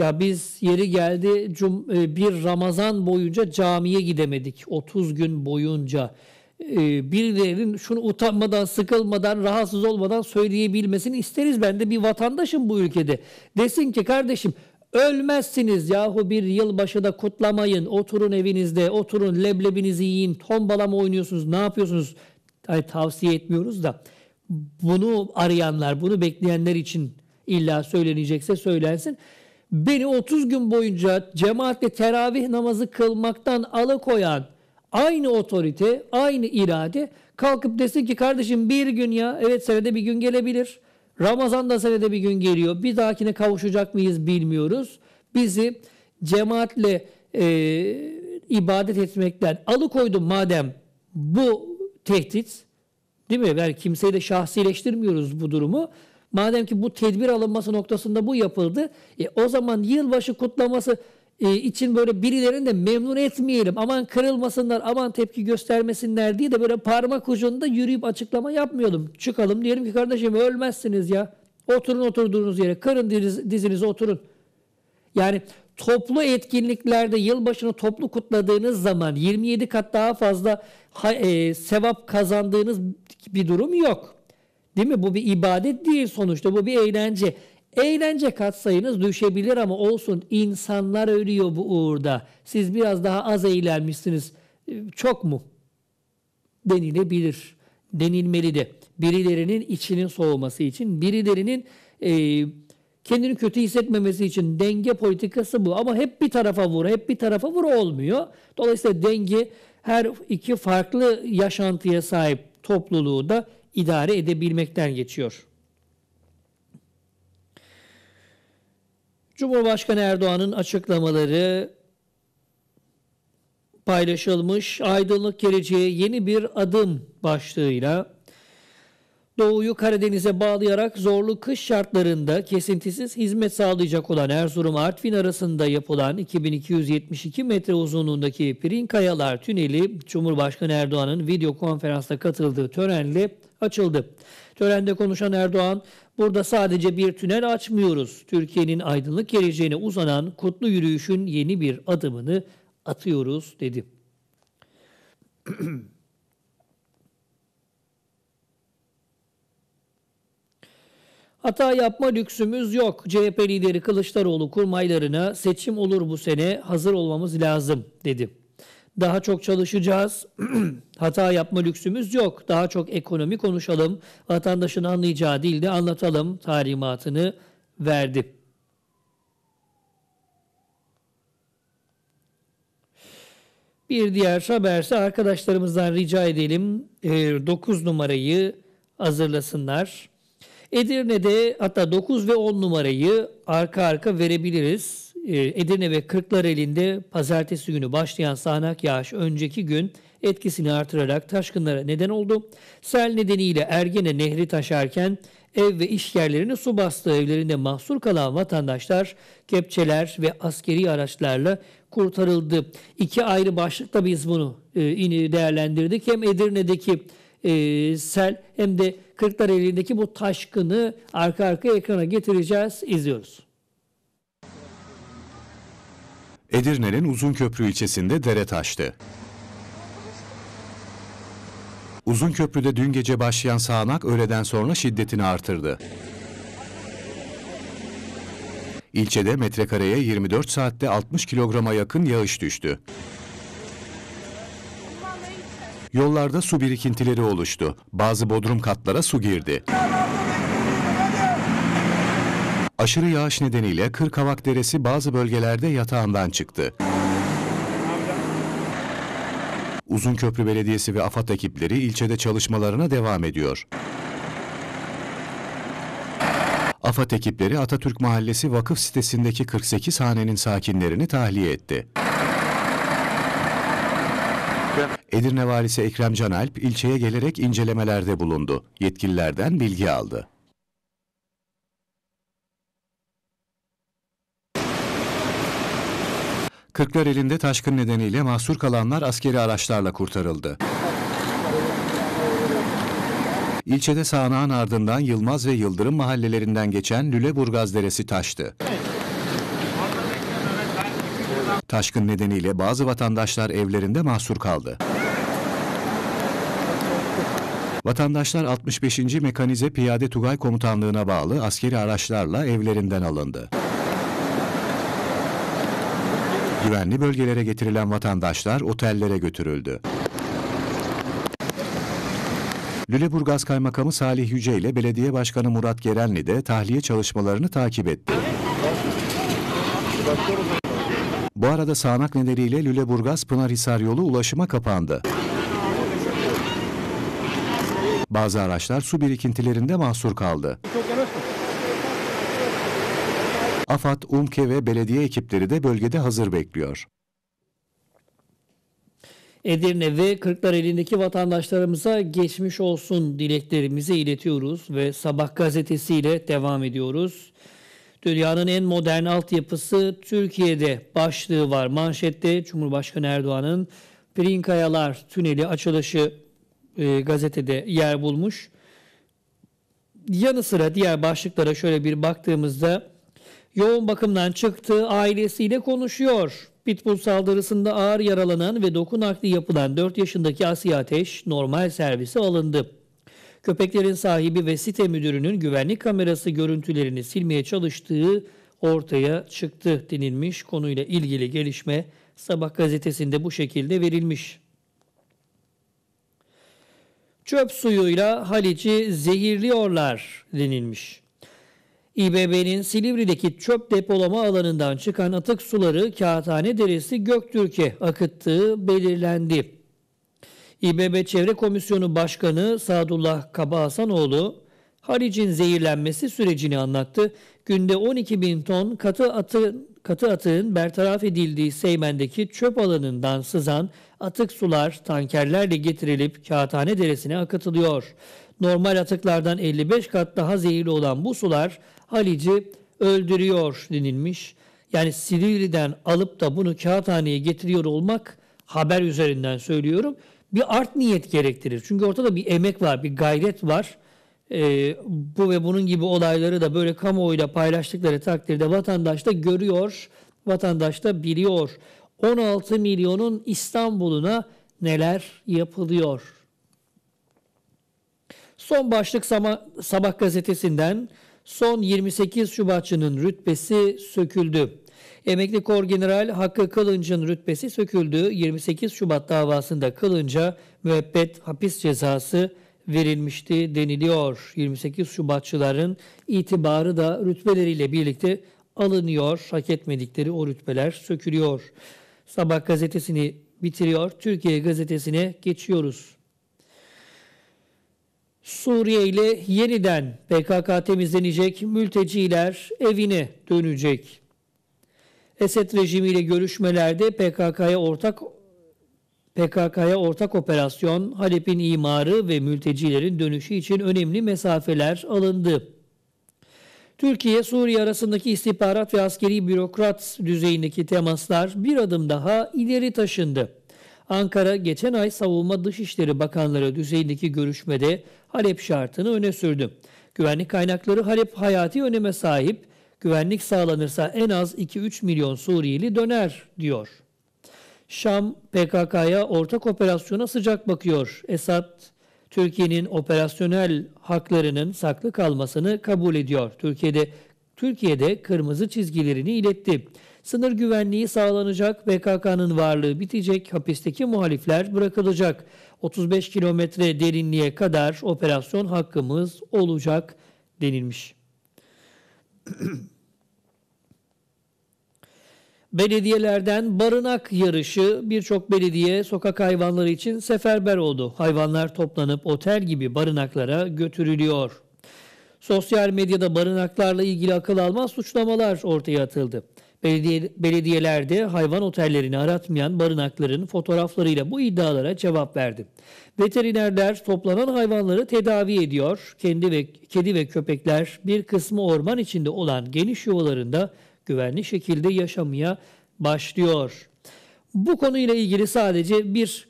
Ya biz yeri geldi cum e, bir Ramazan boyunca camiye gidemedik. 30 gün boyunca e, birilerinin şunu utanmadan, sıkılmadan, rahatsız olmadan söyleyebilmesini isteriz. Ben de bir vatandaşım bu ülkede. Desin ki kardeşim ölmezsiniz yahu bir yılbaşı da kutlamayın. Oturun evinizde, oturun leblebinizi yiyin, tombala mı oynuyorsunuz, ne yapıyorsunuz? Hani tavsiye etmiyoruz da bunu arayanlar, bunu bekleyenler için illa söylenecekse söylensin beni 30 gün boyunca cemaatle teravih namazı kılmaktan alıkoyan aynı otorite, aynı irade kalkıp desin ki kardeşim bir gün ya evet senede bir gün gelebilir. Ramazan da senede bir gün geliyor. Bir dahakine kavuşacak mıyız bilmiyoruz. Bizi cemaatle e, ibadet etmekten alıkoydu madem bu tehdit. Değil mi? Yani kimseyi de şahsileştirmiyoruz bu durumu. Madem ki bu tedbir alınması noktasında bu yapıldı, e, o zaman yılbaşı kutlaması e, için böyle birilerini de memnun etmeyelim. Aman kırılmasınlar, aman tepki göstermesinler diye de böyle parmak ucunda yürüyüp açıklama yapmayalım. Çıkalım diyelim ki kardeşim ölmezsiniz ya. Oturun oturduğunuz yere, kırın dizinizi, dizinizi oturun. Yani toplu etkinliklerde yılbaşını toplu kutladığınız zaman 27 kat daha fazla e, sevap kazandığınız bir durum yok. Değil mi? Bu bir ibadet değil sonuçta. Bu bir eğlence. Eğlence katsayınız düşebilir ama olsun insanlar ölüyor bu uğurda. Siz biraz daha az eğlenmişsiniz. Ee, çok mu? Denilebilir. Denilmeli de. Birilerinin içinin soğuması için, birilerinin e, kendini kötü hissetmemesi için denge politikası bu. Ama hep bir tarafa vur, hep bir tarafa vur olmuyor. Dolayısıyla denge her iki farklı yaşantıya sahip topluluğu da idare edebilmekten geçiyor. Cumhurbaşkanı Erdoğan'ın açıklamaları paylaşılmış. Aydınlık geleceğe yeni bir adım başlığıyla Doğuyu Karadeniz'e bağlayarak zorlu kış şartlarında kesintisiz hizmet sağlayacak olan Erzurum-Artvin arasında yapılan 2272 metre uzunluğundaki pirin Pirinkayalar Tüneli Cumhurbaşkanı Erdoğan'ın video konferansta katıldığı törenle açıldı. Törende konuşan Erdoğan, burada sadece bir tünel açmıyoruz. Türkiye'nin aydınlık geleceğine uzanan kutlu yürüyüşün yeni bir adımını atıyoruz dedi. Hata yapma lüksümüz yok. CHP lideri Kılıçdaroğlu kurmaylarına seçim olur bu sene hazır olmamız lazım dedi. Daha çok çalışacağız. Hata yapma lüksümüz yok. Daha çok ekonomi konuşalım. Vatandaşın anlayacağı dilde anlatalım talimatını verdi. Bir diğer haberse arkadaşlarımızdan rica edelim 9 ee, numarayı hazırlasınlar. Edirne'de hatta 9 ve 10 numarayı arka arka verebiliriz. Ee, Edirne ve Kırklareli'nde pazartesi günü başlayan sağanak yağış önceki gün etkisini artırarak taşkınlara neden oldu. Sel nedeniyle Ergene Nehri taşarken ev ve iş yerlerini su bastı. Evlerinde mahsur kalan vatandaşlar kepçeler ve askeri araçlarla kurtarıldı. İki ayrı başlıkta biz bunu e, değerlendirdik. Hem Edirne'deki e, sel hem de Kırklareli'ndeki bu taşkını arka arka ekrana getireceğiz, izliyoruz. Edirne'nin Uzunköprü ilçesinde dere taştı. Uzunköprü'de dün gece başlayan sağanak öğleden sonra şiddetini artırdı. İlçede metrekareye 24 saatte 60 kilograma yakın yağış düştü. Yollarda su birikintileri oluştu. Bazı bodrum katlara su girdi. Aşırı yağış nedeniyle Kırkavak Deresi bazı bölgelerde yatağından çıktı. Uzunköprü Belediyesi ve AFAD ekipleri ilçede çalışmalarına devam ediyor. AFAD ekipleri Atatürk Mahallesi vakıf sitesindeki 48 hanenin sakinlerini tahliye etti. Edirne Valisi Ekrem Canalp ilçeye gelerek incelemelerde bulundu. Yetkililerden bilgi aldı. Kırklar elinde taşkın nedeniyle mahsur kalanlar askeri araçlarla kurtarıldı. İlçede sağanağın ardından Yılmaz ve Yıldırım mahallelerinden geçen Lüleburgaz Deresi taştı. Taşkın nedeniyle bazı vatandaşlar evlerinde mahsur kaldı. Vatandaşlar 65. Mekanize Piyade Tugay Komutanlığı'na bağlı askeri araçlarla evlerinden alındı. Güvenli bölgelere getirilen vatandaşlar otellere götürüldü. Lüleburgaz Kaymakamı Salih Yüce ile Belediye Başkanı Murat Gerenli de tahliye çalışmalarını takip etti. Bu arada sağanak nedeniyle Lüleburgaz-Pınarhisar yolu ulaşıma kapandı. Bazı araçlar su birikintilerinde mahsur kaldı. AFAD, UMKE ve belediye ekipleri de bölgede hazır bekliyor. Edirne ve Kırklareli'ndeki vatandaşlarımıza geçmiş olsun dileklerimizi iletiyoruz ve Sabah gazetesiyle devam ediyoruz. Dünyanın en modern altyapısı Türkiye'de başlığı var. Manşette Cumhurbaşkanı Erdoğan'ın Pirinkayalar Tüneli açılışı e, gazetede yer bulmuş. Yanı sıra diğer başlıklara şöyle bir baktığımızda yoğun bakımdan çıktı, ailesiyle konuşuyor. Pitbull saldırısında ağır yaralanan ve dokunaklı yapılan 4 yaşındaki Asiye Ateş normal servise alındı. Köpeklerin sahibi ve site müdürünün güvenlik kamerası görüntülerini silmeye çalıştığı ortaya çıktı denilmiş. Konuyla ilgili gelişme Sabah gazetesinde bu şekilde verilmiş. Çöp suyuyla Haliç'i zehirliyorlar denilmiş. İBB'nin Silivri'deki çöp depolama alanından çıkan atık suları Kağıthane Deresi Göktürk'e akıttığı belirlendi. İBB Çevre Komisyonu Başkanı Sadullah Kaba Hasanoğlu, haricin zehirlenmesi sürecini anlattı. Günde 12 bin ton katı atın, katı atığın bertaraf edildiği Seymen'deki çöp alanından sızan atık sular tankerlerle getirilip Kağıthane Deresi'ne akıtılıyor. Normal atıklardan 55 kat daha zehirli olan bu sular Halici öldürüyor denilmiş. Yani Silivri'den alıp da bunu Kağıthane'ye getiriyor olmak haber üzerinden söylüyorum bir art niyet gerektirir. Çünkü ortada bir emek var, bir gayret var. E, bu ve bunun gibi olayları da böyle kamuoyuyla paylaştıkları takdirde vatandaş da görüyor, vatandaş da biliyor. 16 milyonun İstanbul'una neler yapılıyor? Son başlık Sabah, gazetesinden son 28 Şubatçı'nın rütbesi söküldü. Emekli Kor General Hakkı Kılınç'ın rütbesi söküldü. 28 Şubat davasında Kılınç'a müebbet hapis cezası verilmişti deniliyor. 28 Şubatçıların itibarı da rütbeleriyle birlikte alınıyor. Hak etmedikleri o rütbeler sökülüyor. Sabah gazetesini bitiriyor. Türkiye gazetesine geçiyoruz. Suriye ile yeniden PKK temizlenecek, mülteciler evine dönecek. Esed rejimiyle görüşmelerde PKK'ya ortak PKK'ya ortak operasyon, Halep'in imarı ve mültecilerin dönüşü için önemli mesafeler alındı. Türkiye Suriye arasındaki istihbarat ve askeri bürokrat düzeyindeki temaslar bir adım daha ileri taşındı. Ankara geçen ay Savunma Dışişleri Bakanları düzeyindeki görüşmede Halep şartını öne sürdü. Güvenlik kaynakları Halep hayati öneme sahip güvenlik sağlanırsa en az 2-3 milyon Suriyeli döner diyor. Şam PKK'ya ortak operasyona sıcak bakıyor. Esad Türkiye'nin operasyonel haklarının saklı kalmasını kabul ediyor. Türkiye'de Türkiye'de kırmızı çizgilerini iletti. Sınır güvenliği sağlanacak, PKK'nın varlığı bitecek, hapisteki muhalifler bırakılacak. 35 kilometre derinliğe kadar operasyon hakkımız olacak denilmiş. Belediyelerden barınak yarışı birçok belediye sokak hayvanları için seferber oldu. Hayvanlar toplanıp otel gibi barınaklara götürülüyor. Sosyal medyada barınaklarla ilgili akıl almaz suçlamalar ortaya atıldı. Belediye, belediyelerde hayvan otellerini aratmayan barınakların fotoğraflarıyla bu iddialara cevap verdi. Veterinerler toplanan hayvanları tedavi ediyor. Kendi ve kedi ve köpekler bir kısmı orman içinde olan geniş yuvalarında güvenli şekilde yaşamaya başlıyor. Bu konuyla ilgili sadece bir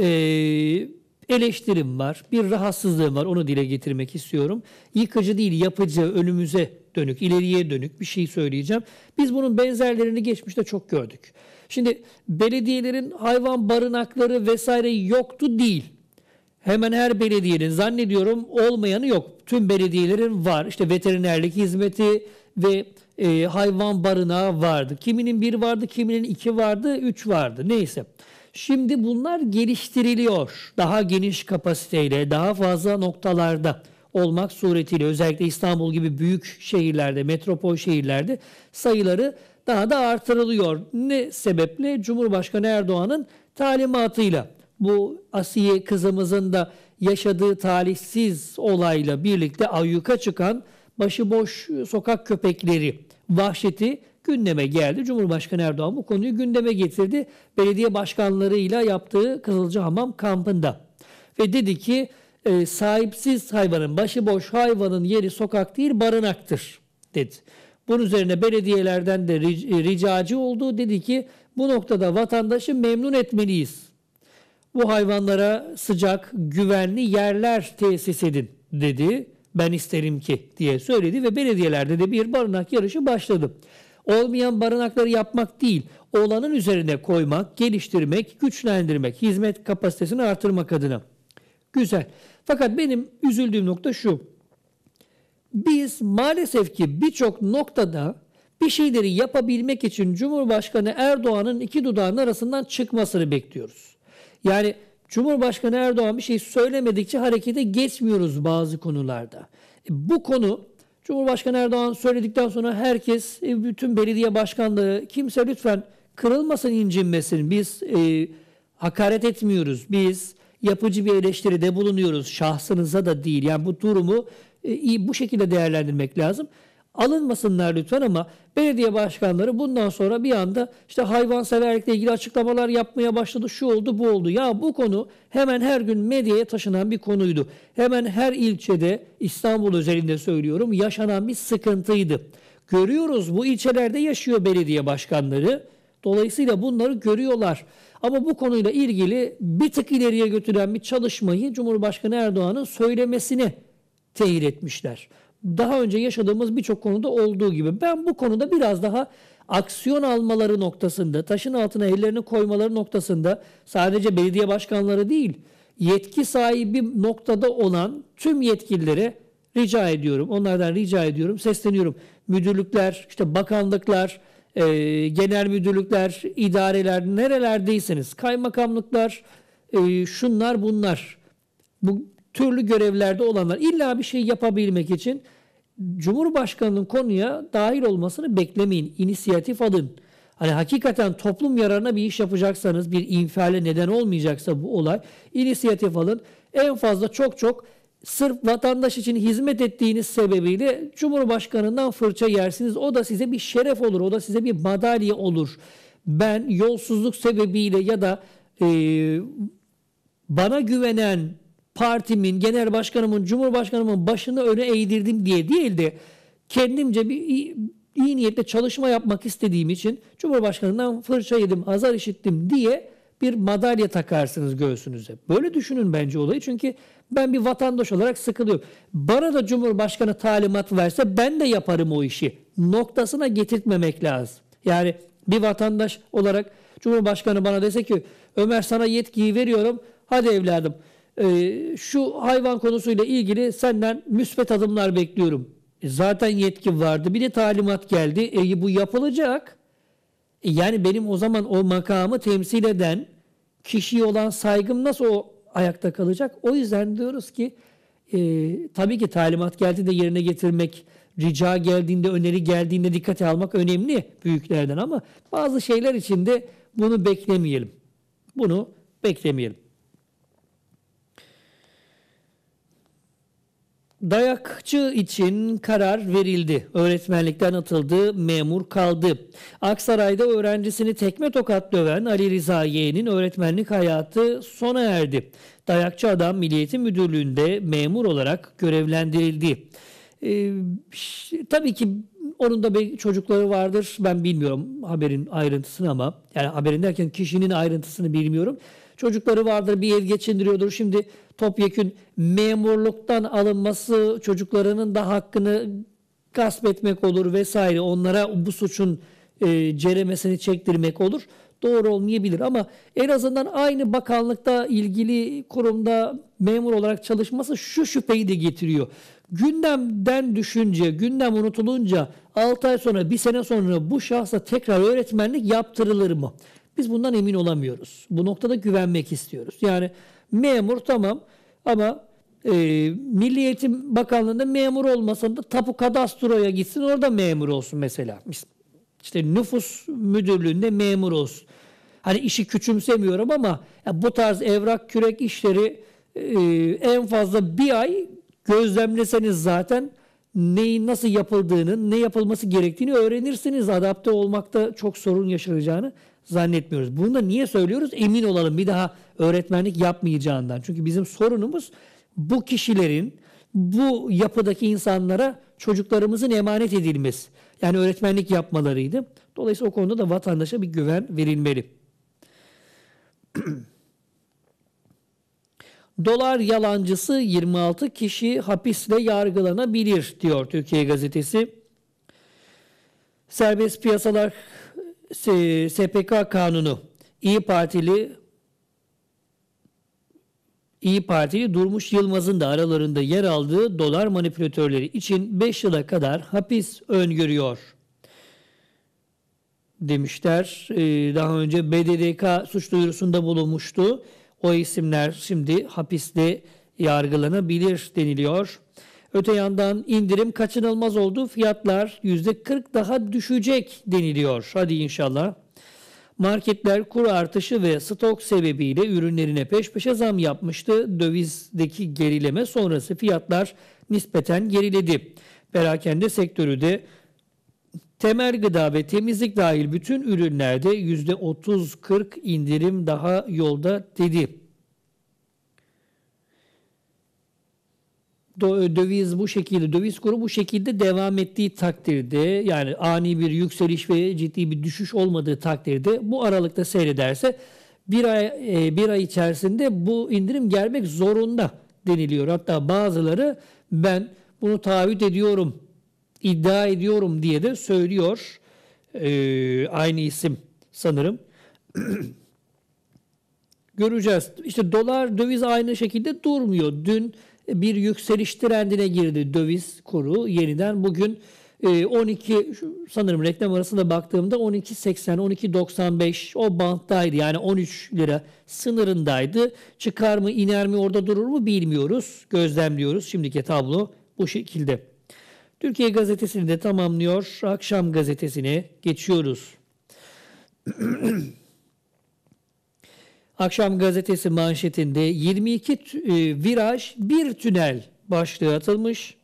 e, eleştirim var, bir rahatsızlığım var onu dile getirmek istiyorum. Yıkıcı değil yapıcı, önümüze dönük, ileriye dönük bir şey söyleyeceğim. Biz bunun benzerlerini geçmişte çok gördük. Şimdi belediyelerin hayvan barınakları vesaire yoktu değil. Hemen her belediyenin zannediyorum olmayanı yok. Tüm belediyelerin var. İşte veterinerlik hizmeti ve e, hayvan barınağı vardı. Kiminin bir vardı, kiminin iki vardı, üç vardı. Neyse. Şimdi bunlar geliştiriliyor. Daha geniş kapasiteyle, daha fazla noktalarda olmak suretiyle özellikle İstanbul gibi büyük şehirlerde, metropol şehirlerde sayıları daha da artırılıyor. Ne sebeple? Cumhurbaşkanı Erdoğan'ın talimatıyla. Bu Asiye kızımızın da yaşadığı talihsiz olayla birlikte ayyuka çıkan başıboş sokak köpekleri vahşeti gündeme geldi. Cumhurbaşkanı Erdoğan bu konuyu gündeme getirdi. Belediye başkanlarıyla yaptığı Kızılcahamam kampında. Ve dedi ki e, sahipsiz hayvanın, başıboş hayvanın yeri sokak değil barınaktır dedi. Bunun üzerine belediyelerden de e, ricacı oldu. Dedi ki bu noktada vatandaşı memnun etmeliyiz. Bu hayvanlara sıcak, güvenli yerler tesis edin dedi. Ben isterim ki diye söyledi ve belediyelerde de bir barınak yarışı başladı. Olmayan barınakları yapmak değil, olanın üzerine koymak, geliştirmek, güçlendirmek, hizmet kapasitesini artırmak adına. Güzel. Fakat benim üzüldüğüm nokta şu. Biz maalesef ki birçok noktada bir şeyleri yapabilmek için Cumhurbaşkanı Erdoğan'ın iki dudağının arasından çıkmasını bekliyoruz. Yani Cumhurbaşkanı Erdoğan bir şey söylemedikçe harekete geçmiyoruz bazı konularda. E, bu konu Cumhurbaşkanı Erdoğan söyledikten sonra herkes, e, bütün belediye başkanlığı, kimse lütfen kırılmasın, incinmesin. Biz e, hakaret etmiyoruz. Biz yapıcı bir eleştiride bulunuyoruz. Şahsınıza da değil. Yani bu durumu e, iyi bu şekilde değerlendirmek lazım alınmasınlar lütfen ama belediye başkanları bundan sonra bir anda işte hayvanseverlikle ilgili açıklamalar yapmaya başladı. Şu oldu bu oldu. Ya bu konu hemen her gün medyaya taşınan bir konuydu. Hemen her ilçede İstanbul özelinde söylüyorum yaşanan bir sıkıntıydı. Görüyoruz bu ilçelerde yaşıyor belediye başkanları. Dolayısıyla bunları görüyorlar. Ama bu konuyla ilgili bir tık ileriye götüren bir çalışmayı Cumhurbaşkanı Erdoğan'ın söylemesini tehir etmişler daha önce yaşadığımız birçok konuda olduğu gibi. Ben bu konuda biraz daha aksiyon almaları noktasında, taşın altına ellerini koymaları noktasında sadece belediye başkanları değil, yetki sahibi noktada olan tüm yetkililere rica ediyorum. Onlardan rica ediyorum, sesleniyorum. Müdürlükler, işte bakanlıklar, e, genel müdürlükler, idareler, nerelerdeyseniz, kaymakamlıklar, e, şunlar bunlar. Bu türlü görevlerde olanlar illa bir şey yapabilmek için Cumhurbaşkanının konuya dahil olmasını beklemeyin. İnisiyatif alın. Hani hakikaten toplum yararına bir iş yapacaksanız, bir infiale neden olmayacaksa bu olay, inisiyatif alın. En fazla çok çok sırf vatandaş için hizmet ettiğiniz sebebiyle Cumhurbaşkanından fırça yersiniz. O da size bir şeref olur, o da size bir madalya olur. Ben yolsuzluk sebebiyle ya da e, bana güvenen partimin, genel başkanımın, cumhurbaşkanımın başını öne eğdirdim diye değil de kendimce bir iyi, iyi niyetle çalışma yapmak istediğim için cumhurbaşkanından fırça yedim, azar işittim diye bir madalya takarsınız göğsünüze. Böyle düşünün bence olayı çünkü ben bir vatandaş olarak sıkılıyorum. Bana da Cumhurbaşkanı talimat verse ben de yaparım o işi. Noktasına getirtmemek lazım. Yani bir vatandaş olarak Cumhurbaşkanı bana dese ki Ömer sana yetkiyi veriyorum. Hadi evladım ee, şu hayvan konusuyla ilgili senden müsbet adımlar bekliyorum. E, zaten yetki vardı. Bir de talimat geldi. E, bu yapılacak. E, yani benim o zaman o makamı temsil eden kişiye olan saygım nasıl o ayakta kalacak? O yüzden diyoruz ki e, tabii ki talimat geldi de yerine getirmek rica geldiğinde, öneri geldiğinde dikkate almak önemli büyüklerden ama bazı şeyler için de bunu beklemeyelim. Bunu beklemeyelim. Dayakçı için karar verildi. Öğretmenlikten atıldı, memur kaldı. Aksaray'da öğrencisini tekme tokat döven Ali Rıza Yeğen'in öğretmenlik hayatı sona erdi. Dayakçı adam Milliyetin Müdürlüğü'nde memur olarak görevlendirildi. Ee, tabii ki onun da bir çocukları vardır. Ben bilmiyorum haberin ayrıntısını ama yani haberin derken kişinin ayrıntısını bilmiyorum. Çocukları vardır, bir ev geçindiriyordur. Şimdi topyekün memurluktan alınması çocuklarının da hakkını gasp etmek olur vesaire. Onlara bu suçun e, ceremesini çektirmek olur. Doğru olmayabilir ama en azından aynı bakanlıkta ilgili kurumda memur olarak çalışması şu şüpheyi de getiriyor. Gündemden düşünce, gündem unutulunca 6 ay sonra, 1 sene sonra bu şahsa tekrar öğretmenlik yaptırılır mı? Biz bundan emin olamıyoruz. Bu noktada güvenmek istiyoruz. Yani Memur tamam ama e, Milli Eğitim Bakanlığı'nda memur olmasın da tapu kadastroya gitsin orada memur olsun mesela. İşte nüfus müdürlüğünde memur olsun. Hani işi küçümsemiyorum ama bu tarz evrak kürek işleri e, en fazla bir ay gözlemleseniz zaten neyin nasıl yapıldığını, ne yapılması gerektiğini öğrenirsiniz. Adapte olmakta çok sorun yaşanacağını zannetmiyoruz. Bunu da niye söylüyoruz? Emin olalım bir daha öğretmenlik yapmayacağından. Çünkü bizim sorunumuz bu kişilerin bu yapıdaki insanlara çocuklarımızın emanet edilmesi. Yani öğretmenlik yapmalarıydı. Dolayısıyla o konuda da vatandaşa bir güven verilmeli. Dolar yalancısı 26 kişi hapisle yargılanabilir diyor Türkiye gazetesi. Serbest piyasalar SPK kanunu İyi Partili İyi Partili Durmuş Yılmaz'ın da aralarında yer aldığı dolar manipülatörleri için 5 yıla kadar hapis öngörüyor demişler. E, daha önce BDDK suç duyurusunda bulunmuştu. O isimler şimdi hapiste yargılanabilir deniliyor. Öte yandan indirim kaçınılmaz oldu. Fiyatlar %40 daha düşecek deniliyor. Hadi inşallah. Marketler kur artışı ve stok sebebiyle ürünlerine peş peşe zam yapmıştı. Dövizdeki gerileme sonrası fiyatlar nispeten geriledi. Perakende sektörü de temel gıda ve temizlik dahil bütün ürünlerde %30-40 indirim daha yolda dedi. döviz bu şekilde, döviz kuru bu şekilde devam ettiği takdirde yani ani bir yükseliş ve ciddi bir düşüş olmadığı takdirde bu aralıkta seyrederse bir ay, e, bir ay içerisinde bu indirim gelmek zorunda deniliyor. Hatta bazıları ben bunu taahhüt ediyorum, iddia ediyorum diye de söylüyor. Ee, aynı isim sanırım. Göreceğiz. İşte dolar, döviz aynı şekilde durmuyor. Dün bir yükseliş trendine girdi döviz kuru yeniden. Bugün 12 e, sanırım reklam arasında baktığımda 12.80 12.95 o banttaydı yani 13 lira sınırındaydı. Çıkar mı iner mi orada durur mu bilmiyoruz. Gözlemliyoruz. Şimdiki tablo bu şekilde. Türkiye gazetesini de tamamlıyor. Akşam gazetesine geçiyoruz. Akşam gazetesi manşetinde 22 e, viraj bir tünel başlığı atılmış.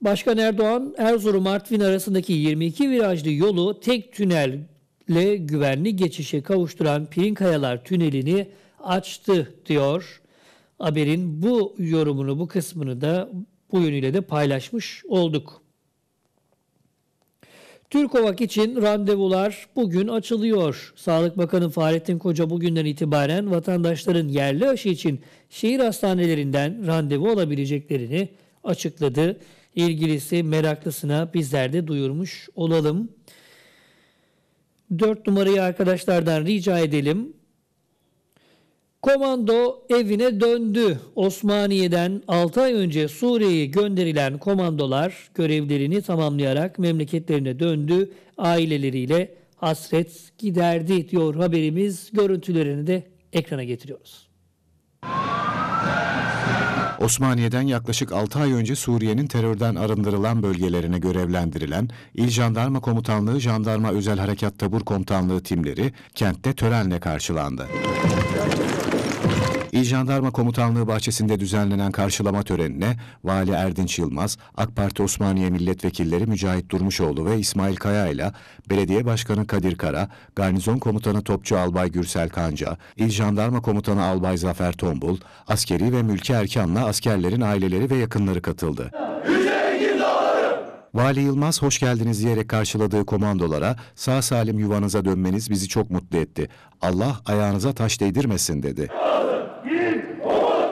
Başkan Erdoğan Erzurum Artvin arasındaki 22 virajlı yolu tek tünelle güvenli geçişe kavuşturan Pirinkayalar Tüneli'ni açtı diyor. Haberin bu yorumunu bu kısmını da bu yönüyle de paylaşmış olduk. Türkovak için randevular bugün açılıyor. Sağlık Bakanı Fahrettin Koca bugünden itibaren vatandaşların yerli aşı için şehir hastanelerinden randevu alabileceklerini açıkladı. İlgilisi meraklısına bizler de duyurmuş olalım. 4 numarayı arkadaşlardan rica edelim. Komando evine döndü. Osmaniye'den 6 ay önce Suriye'ye gönderilen komandolar görevlerini tamamlayarak memleketlerine döndü. Aileleriyle hasret giderdi diyor haberimiz. Görüntülerini de ekrana getiriyoruz. Osmaniye'den yaklaşık 6 ay önce Suriye'nin terörden arındırılan bölgelerine görevlendirilen İl Jandarma Komutanlığı Jandarma Özel Harekat Tabur Komutanlığı timleri kentte törenle karşılandı. İl Jandarma Komutanlığı bahçesinde düzenlenen karşılama törenine Vali Erdinç Yılmaz, AK Parti Osmaniye Milletvekilleri Mücahit Durmuşoğlu ve İsmail Kaya ile Belediye Başkanı Kadir Kara, Garnizon Komutanı Topçu Albay Gürsel Kanca, İl Jandarma Komutanı Albay Zafer Tombul, askeri ve mülki erkanla askerlerin aileleri ve yakınları katıldı. Vali Yılmaz hoş geldiniz diyerek karşıladığı komandolara sağ salim yuvanıza dönmeniz bizi çok mutlu etti. Allah ayağınıza taş değdirmesin dedi. Allah!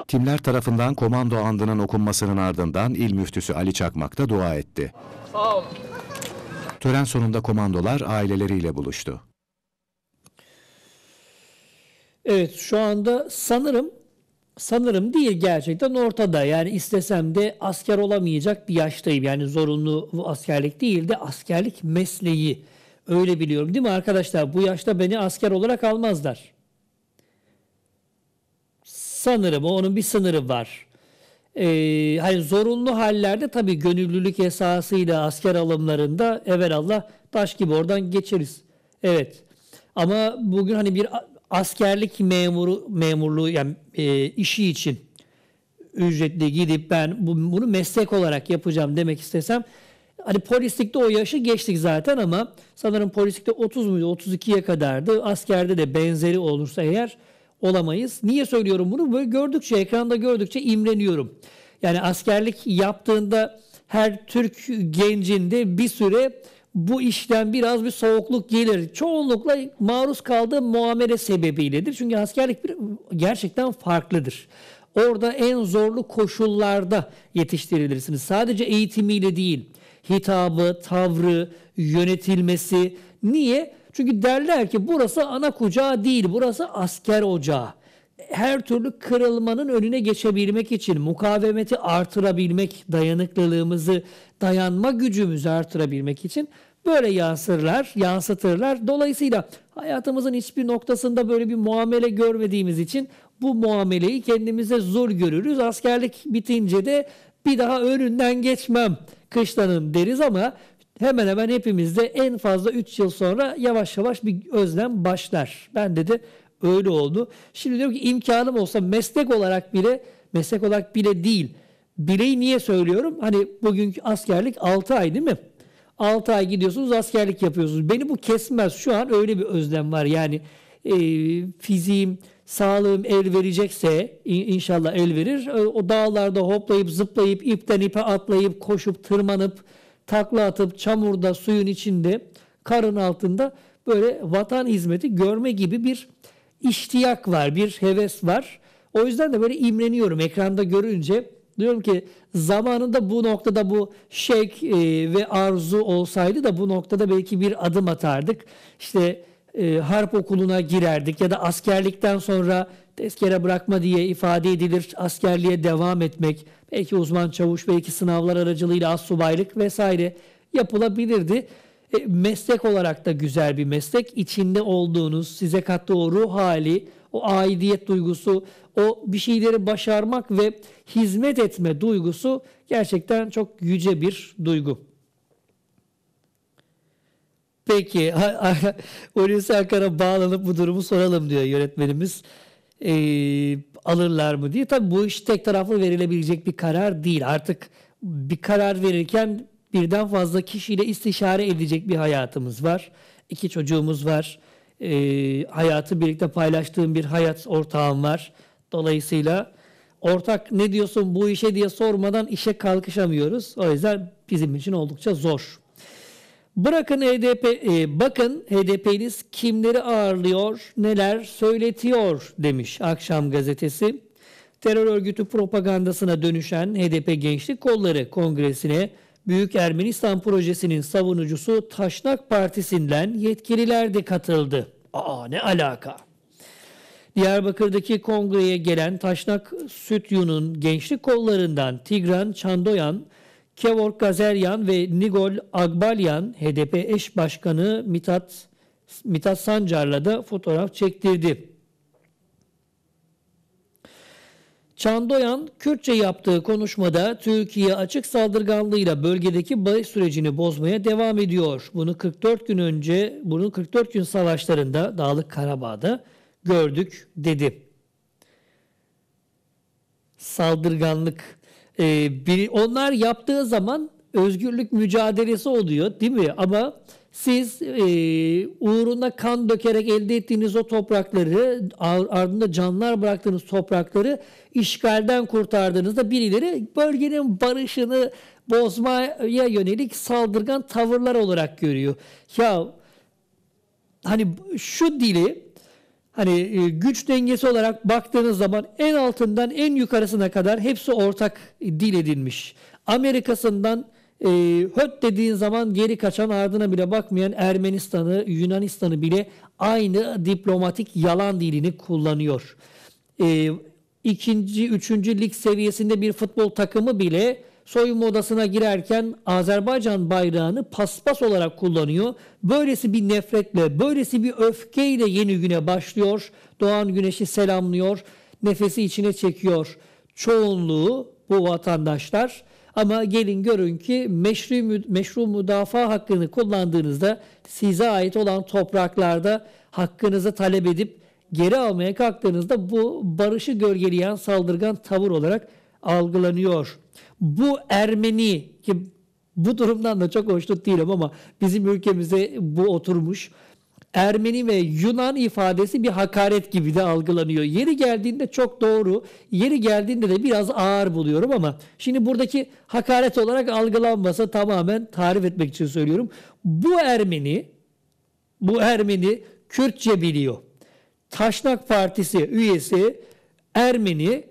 Timler tarafından komando andının okunmasının ardından il müftüsü Ali Çakmak da dua etti. Sağ olun. Tören sonunda komandolar aileleriyle buluştu. Evet şu anda sanırım sanırım değil gerçekten ortada. Yani istesem de asker olamayacak bir yaştayım. Yani zorunlu askerlik değil de askerlik mesleği. Öyle biliyorum değil mi arkadaşlar? Bu yaşta beni asker olarak almazlar sanırım o onun bir sınırı var. Ee, hani zorunlu hallerde tabii gönüllülük esasıyla asker alımlarında Allah taş gibi oradan geçeriz. Evet. Ama bugün hani bir askerlik memuru memurluğu yani e, işi için ücretli gidip ben bunu meslek olarak yapacağım demek istesem hani polislikte o yaşı geçtik zaten ama sanırım polislikte 30 muydu 32'ye kadardı. Askerde de benzeri olursa eğer olamayız. Niye söylüyorum bunu? Böyle gördükçe, ekranda gördükçe imreniyorum. Yani askerlik yaptığında her Türk gencinde bir süre bu işten biraz bir soğukluk gelir. Çoğunlukla maruz kaldığı muamele sebebiyledir. Çünkü askerlik bir, gerçekten farklıdır. Orada en zorlu koşullarda yetiştirilirsiniz. Sadece eğitimiyle değil, hitabı, tavrı, yönetilmesi. Niye? Çünkü derler ki burası ana kucağı değil, burası asker ocağı. Her türlü kırılmanın önüne geçebilmek için mukavemeti artırabilmek, dayanıklılığımızı, dayanma gücümüzü artırabilmek için böyle yansırlar, yansıtırlar. Dolayısıyla hayatımızın hiçbir noktasında böyle bir muamele görmediğimiz için bu muameleyi kendimize zor görürüz. Askerlik bitince de bir daha önünden geçmem kışlanın deriz ama hemen hemen hepimizde en fazla 3 yıl sonra yavaş yavaş bir özlem başlar. Ben dedi öyle oldu. Şimdi diyorum ki imkanım olsa meslek olarak bile meslek olarak bile değil. Bileyi niye söylüyorum? Hani bugünkü askerlik 6 ay değil mi? 6 ay gidiyorsunuz askerlik yapıyorsunuz. Beni bu kesmez. Şu an öyle bir özlem var. Yani e, fiziğim, sağlığım el verecekse inşallah el verir. E, o dağlarda hoplayıp zıplayıp ipten ipe atlayıp koşup tırmanıp takla atıp çamurda, suyun içinde, karın altında böyle vatan hizmeti görme gibi bir iştiyak var, bir heves var. O yüzden de böyle imreniyorum ekranda görünce. Diyorum ki zamanında bu noktada bu şek e, ve arzu olsaydı da bu noktada belki bir adım atardık. İşte e, harp okuluna girerdik ya da askerlikten sonra tezkere bırakma diye ifade edilir. Askerliğe devam etmek, belki uzman çavuş, belki sınavlar aracılığıyla az subaylık vesaire yapılabilirdi. E, meslek olarak da güzel bir meslek. İçinde olduğunuz, size kattığı o ruh hali, o aidiyet duygusu, o bir şeyleri başarmak ve hizmet etme duygusu gerçekten çok yüce bir duygu. Peki Hulusi Akar'a bağlanıp bu durumu soralım diyor yönetmenimiz e, alırlar mı diye. Tabii bu iş tek taraflı verilebilecek bir karar değil. Artık bir karar verirken birden fazla kişiyle istişare edecek bir hayatımız var. İki çocuğumuz var. E, hayatı birlikte paylaştığım bir hayat ortağım var. Dolayısıyla ortak ne diyorsun bu işe diye sormadan işe kalkışamıyoruz. O yüzden bizim için oldukça zor. Bırakın HDP, e, bakın HDP'niz kimleri ağırlıyor, neler söyletiyor demiş Akşam gazetesi. Terör örgütü propagandasına dönüşen HDP Gençlik Kolları Kongresi'ne Büyük Ermenistan Projesi'nin savunucusu Taşnak Partisi'nden yetkililer de katıldı. Aa ne alaka? Diyarbakır'daki kongreye gelen Taşnak Sütyu'nun gençlik kollarından Tigran Çandoyan Kevork Gazeryan ve Nigol Agbalyan HDP eş başkanı Mitat Mitat Sancar'la da fotoğraf çektirdi. Çandoyan, Kürtçe yaptığı konuşmada Türkiye açık saldırganlığıyla bölgedeki barış sürecini bozmaya devam ediyor. Bunu 44 gün önce, bunu 44 gün savaşlarında Dağlık Karabağ'da gördük dedi. Saldırganlık ee, bir, onlar yaptığı zaman özgürlük mücadelesi oluyor değil mi? Ama siz e, uğruna kan dökerek elde ettiğiniz o toprakları ardında canlar bıraktığınız toprakları işgalden kurtardığınızda birileri bölgenin barışını bozmaya yönelik saldırgan tavırlar olarak görüyor. Ya hani şu dili Hani e, güç dengesi olarak baktığınız zaman en altından en yukarısına kadar hepsi ortak dil edilmiş. Amerika'sından e, höt dediğin zaman geri kaçan ardına bile bakmayan Ermenistan'ı, Yunanistan'ı bile aynı diplomatik yalan dilini kullanıyor. E, ikinci, üçüncü lig seviyesinde bir futbol takımı bile soyunma odasına girerken Azerbaycan bayrağını paspas olarak kullanıyor. Böylesi bir nefretle, böylesi bir öfkeyle yeni güne başlıyor. Doğan güneşi selamlıyor, nefesi içine çekiyor. Çoğunluğu bu vatandaşlar ama gelin görün ki meşru, meşru müdafaa hakkını kullandığınızda size ait olan topraklarda hakkınızı talep edip geri almaya kalktığınızda bu barışı gölgeleyen saldırgan tavır olarak algılanıyor. Bu Ermeni ki bu durumdan da çok hoşnut değilim ama bizim ülkemize bu oturmuş. Ermeni ve Yunan ifadesi bir hakaret gibi de algılanıyor. Yeri geldiğinde çok doğru, yeri geldiğinde de biraz ağır buluyorum ama şimdi buradaki hakaret olarak algılanmasa tamamen tarif etmek için söylüyorum. Bu Ermeni, bu Ermeni Kürtçe biliyor. Taşnak Partisi üyesi Ermeni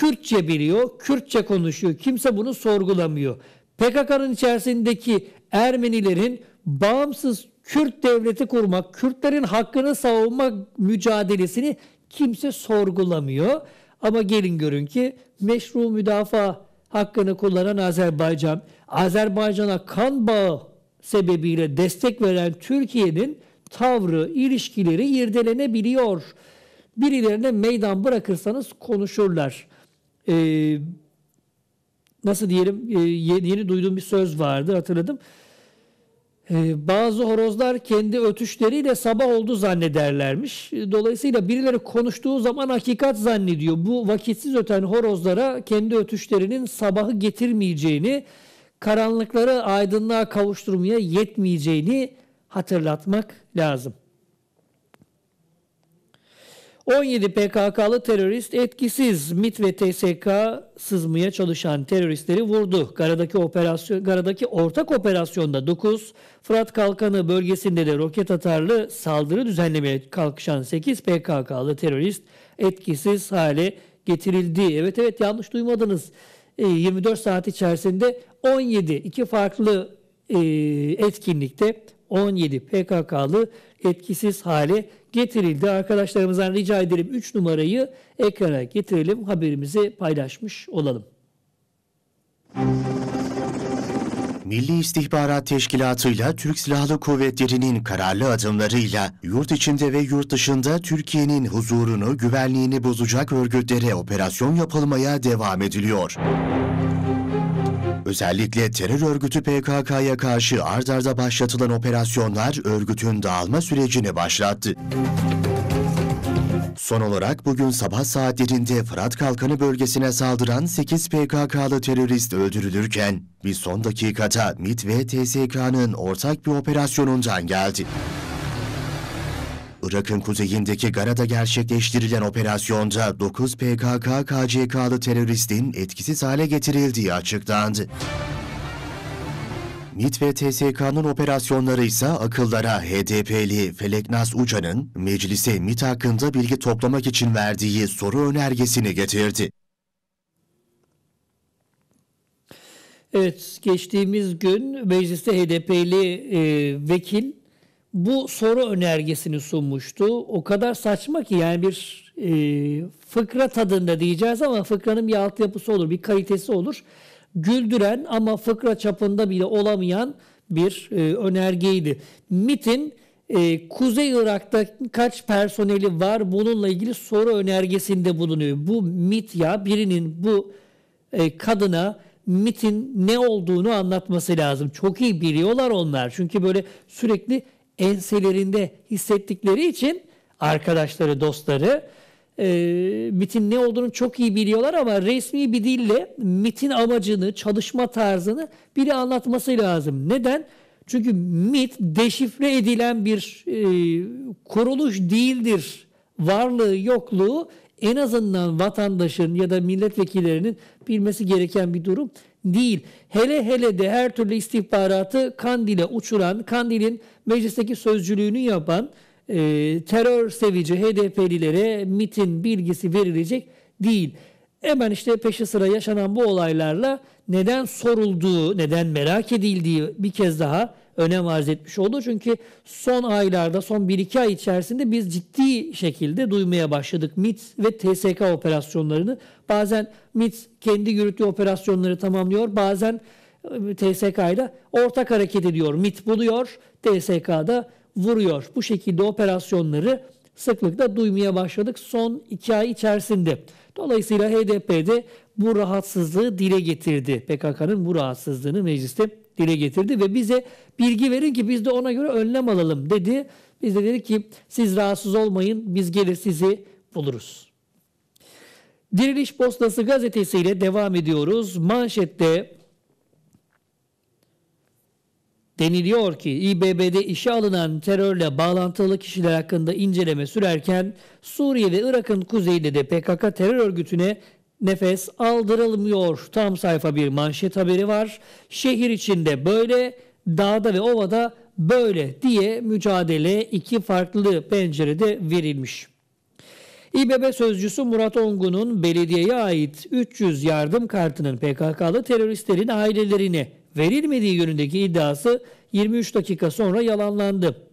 Kürtçe biliyor, Kürtçe konuşuyor. Kimse bunu sorgulamıyor. PKK'nın içerisindeki Ermenilerin bağımsız Kürt devleti kurmak, Kürtlerin hakkını savunmak mücadelesini kimse sorgulamıyor. Ama gelin görün ki meşru müdafaa hakkını kullanan Azerbaycan, Azerbaycan'a kan bağı sebebiyle destek veren Türkiye'nin tavrı, ilişkileri irdelenebiliyor. Birilerine meydan bırakırsanız konuşurlar e, nasıl diyelim e, yeni, yeni duyduğum bir söz vardı hatırladım. E, bazı horozlar kendi ötüşleriyle sabah oldu zannederlermiş. Dolayısıyla birileri konuştuğu zaman hakikat zannediyor. Bu vakitsiz öten horozlara kendi ötüşlerinin sabahı getirmeyeceğini, karanlıkları aydınlığa kavuşturmaya yetmeyeceğini hatırlatmak lazım. 17 PKK'lı terörist etkisiz MIT ve TSK sızmaya çalışan teröristleri vurdu. Garadaki operasyon Garadaki ortak operasyonda 9, Fırat Kalkanı bölgesinde de roket atarlı saldırı düzenlemeye kalkışan 8 PKK'lı terörist etkisiz hale getirildi. Evet evet yanlış duymadınız. 24 ee, saat içerisinde 17 iki farklı e, etkinlikte 17 PKK'lı etkisiz hale getirildi. Arkadaşlarımızdan rica edelim 3 numarayı ekrana getirelim. Haberimizi paylaşmış olalım. Milli İstihbarat Teşkilatı'yla Türk Silahlı Kuvvetleri'nin kararlı adımlarıyla yurt içinde ve yurt dışında Türkiye'nin huzurunu, güvenliğini bozacak örgütlere operasyon yapılmaya devam ediliyor. Özellikle terör örgütü PKK'ya karşı ard arda başlatılan operasyonlar örgütün dağılma sürecini başlattı. Son olarak bugün sabah saatlerinde Fırat Kalkanı bölgesine saldıran 8 PKK'lı terörist öldürülürken bir son dakikada MIT ve TSK'nın ortak bir operasyonundan geldi. Irak'ın kuzeyindeki Gara'da gerçekleştirilen operasyonda 9 PKK-KCK'lı teröristin etkisiz hale getirildiği açıklandı. MİT ve TSK'nın operasyonları ise akıllara HDP'li Feleknas Uca'nın meclise MİT hakkında bilgi toplamak için verdiği soru önergesini getirdi. Evet, geçtiğimiz gün mecliste HDP'li e, vekil bu soru önergesini sunmuştu. O kadar saçma ki yani bir e, fıkra tadında diyeceğiz ama fıkranın bir altyapısı olur, bir kalitesi olur. Güldüren ama fıkra çapında bile olamayan bir e, önergeydi. MIT'in e, Kuzey Irak'ta kaç personeli var bununla ilgili soru önergesinde bulunuyor. Bu MIT ya birinin bu e, kadına MIT'in ne olduğunu anlatması lazım. Çok iyi biliyorlar onlar. Çünkü böyle sürekli enselerinde hissettikleri için arkadaşları, dostları e, MIT'in ne olduğunu çok iyi biliyorlar ama resmi bir dille MIT'in amacını, çalışma tarzını biri anlatması lazım. Neden? Çünkü MIT deşifre edilen bir e, kuruluş değildir. Varlığı, yokluğu en azından vatandaşın ya da milletvekillerinin bilmesi gereken bir durum değil. Hele hele de her türlü istihbaratı Kandil'e uçuran, Kandil'in meclisteki sözcülüğünü yapan e, terör sevici HDP'lilere MIT'in bilgisi verilecek değil. Hemen işte peşi sıra yaşanan bu olaylarla neden sorulduğu, neden merak edildiği bir kez daha önem arz etmiş oldu. Çünkü son aylarda, son 1-2 ay içerisinde biz ciddi şekilde duymaya başladık MIT ve TSK operasyonlarını. Bazen MIT kendi yürüttüğü operasyonları tamamlıyor, bazen e, TSK ile ortak hareket ediyor. MIT buluyor, TSK da vuruyor. Bu şekilde operasyonları sıklıkla duymaya başladık son iki ay içerisinde. Dolayısıyla HDP'de bu rahatsızlığı dile getirdi. PKK'nın bu rahatsızlığını mecliste dile getirdi ve bize bilgi verin ki biz de ona göre önlem alalım dedi. Biz de dedik ki siz rahatsız olmayın biz gelir sizi buluruz. Diriliş Postası gazetesiyle devam ediyoruz. Manşette deniliyor ki İBB'de işe alınan terörle bağlantılı kişiler hakkında inceleme sürerken Suriye ve Irak'ın kuzeyinde de PKK terör örgütüne nefes aldırılmıyor. Tam sayfa bir manşet haberi var. Şehir içinde böyle, dağda ve ovada böyle diye mücadele iki farklı pencerede verilmiş. İBB sözcüsü Murat Ongun'un belediyeye ait 300 yardım kartının PKK'lı teröristlerin ailelerine verilmediği yönündeki iddiası 23 dakika sonra yalanlandı.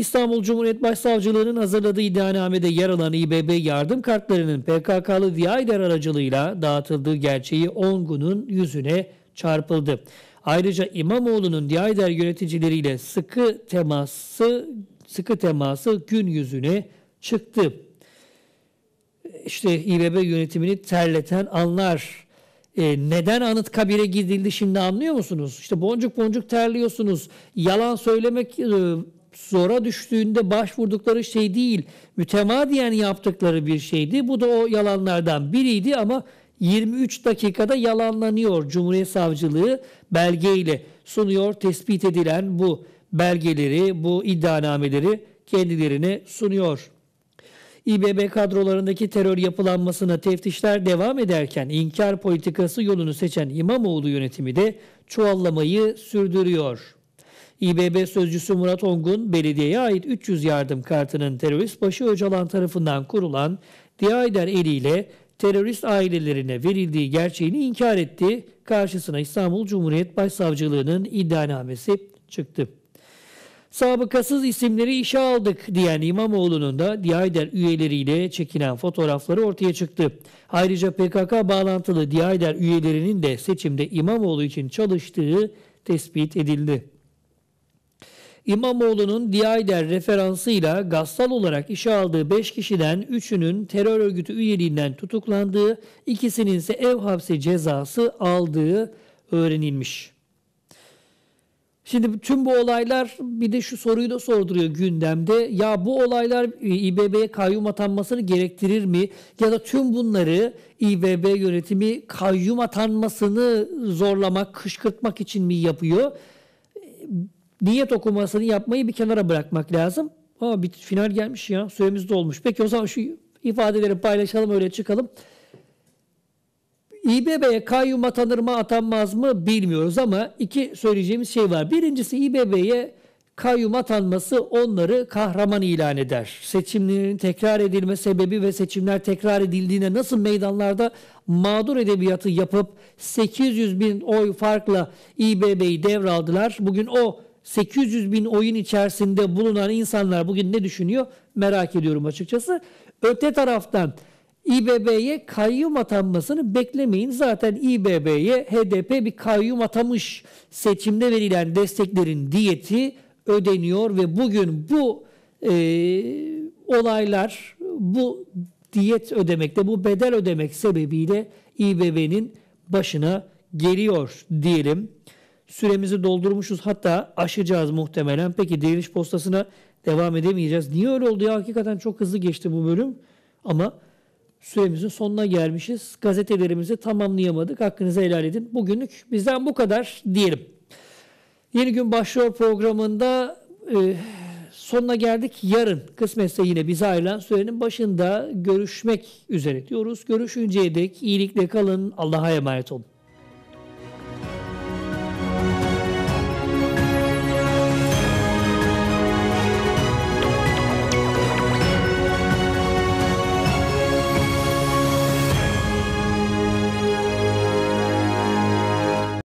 İstanbul Cumhuriyet Başsavcılığı'nın hazırladığı iddianamede yer alan İBB yardım kartlarının PKK'lı Diyayder aracılığıyla dağıtıldığı gerçeği Ongun'un yüzüne çarpıldı. Ayrıca İmamoğlu'nun Diyayder yöneticileriyle sıkı teması sıkı teması gün yüzüne çıktı. İşte İBB yönetimini terleten anlar e, neden Anıtkabir'e gidildi şimdi anlıyor musunuz? İşte boncuk boncuk terliyorsunuz. Yalan söylemek e, zora düştüğünde başvurdukları şey değil, mütemadiyen yaptıkları bir şeydi. Bu da o yalanlardan biriydi ama 23 dakikada yalanlanıyor Cumhuriyet Savcılığı belgeyle sunuyor tespit edilen bu belgeleri, bu iddianameleri kendilerine sunuyor. İBB kadrolarındaki terör yapılanmasına teftişler devam ederken inkar politikası yolunu seçen İmamoğlu yönetimi de çuvallamayı sürdürüyor. İBB Sözcüsü Murat Ongun, belediyeye ait 300 yardım kartının terörist başı Öcalan tarafından kurulan Diyayder ile terörist ailelerine verildiği gerçeğini inkar etti. Karşısına İstanbul Cumhuriyet Başsavcılığı'nın iddianamesi çıktı. Sabıkasız isimleri işe aldık diyen İmamoğlu'nun da Diyayder üyeleriyle çekilen fotoğrafları ortaya çıktı. Ayrıca PKK bağlantılı Diyayder üyelerinin de seçimde İmamoğlu için çalıştığı tespit edildi. İmamoğlu'nun Diayder referansıyla gassal olarak işe aldığı 5 kişiden 3'ünün terör örgütü üyeliğinden tutuklandığı, ikisinin ise ev hapsi cezası aldığı öğrenilmiş. Şimdi tüm bu olaylar bir de şu soruyu da sorduruyor gündemde. Ya bu olaylar e, İBB'ye kayyum atanmasını gerektirir mi? Ya da tüm bunları İBB yönetimi kayyum atanmasını zorlamak, kışkırtmak için mi yapıyor? niyet okumasını yapmayı bir kenara bırakmak lazım. Ama bir final gelmiş ya. Süremiz de olmuş. Peki o zaman şu ifadeleri paylaşalım öyle çıkalım. İBB'ye kayyum atanır mı atanmaz mı bilmiyoruz ama iki söyleyeceğimiz şey var. Birincisi İBB'ye kayyum atanması onları kahraman ilan eder. Seçimlerin tekrar edilme sebebi ve seçimler tekrar edildiğine nasıl meydanlarda mağdur edebiyatı yapıp 800 bin oy farkla İBB'yi devraldılar. Bugün o 800 bin oyun içerisinde bulunan insanlar bugün ne düşünüyor merak ediyorum açıkçası. Öte taraftan İBB'ye kayyum atanmasını beklemeyin. Zaten İBB'ye HDP bir kayyum atamış seçimde verilen desteklerin diyeti ödeniyor ve bugün bu e, olaylar bu diyet ödemekte bu bedel ödemek sebebiyle İBB'nin başına geliyor diyelim. Süremizi doldurmuşuz hatta aşacağız muhtemelen. Peki diriliş postasına devam edemeyeceğiz. Niye öyle oldu ya? Hakikaten çok hızlı geçti bu bölüm. Ama süremizin sonuna gelmişiz. Gazetelerimizi tamamlayamadık. Hakkınızı helal edin. Bugünlük bizden bu kadar diyelim. Yeni gün başlıyor programında e, sonuna geldik. Yarın kısmetse yine bize ayrılan sürenin başında görüşmek üzere diyoruz. Görüşünceye dek iyilikle kalın. Allah'a emanet olun.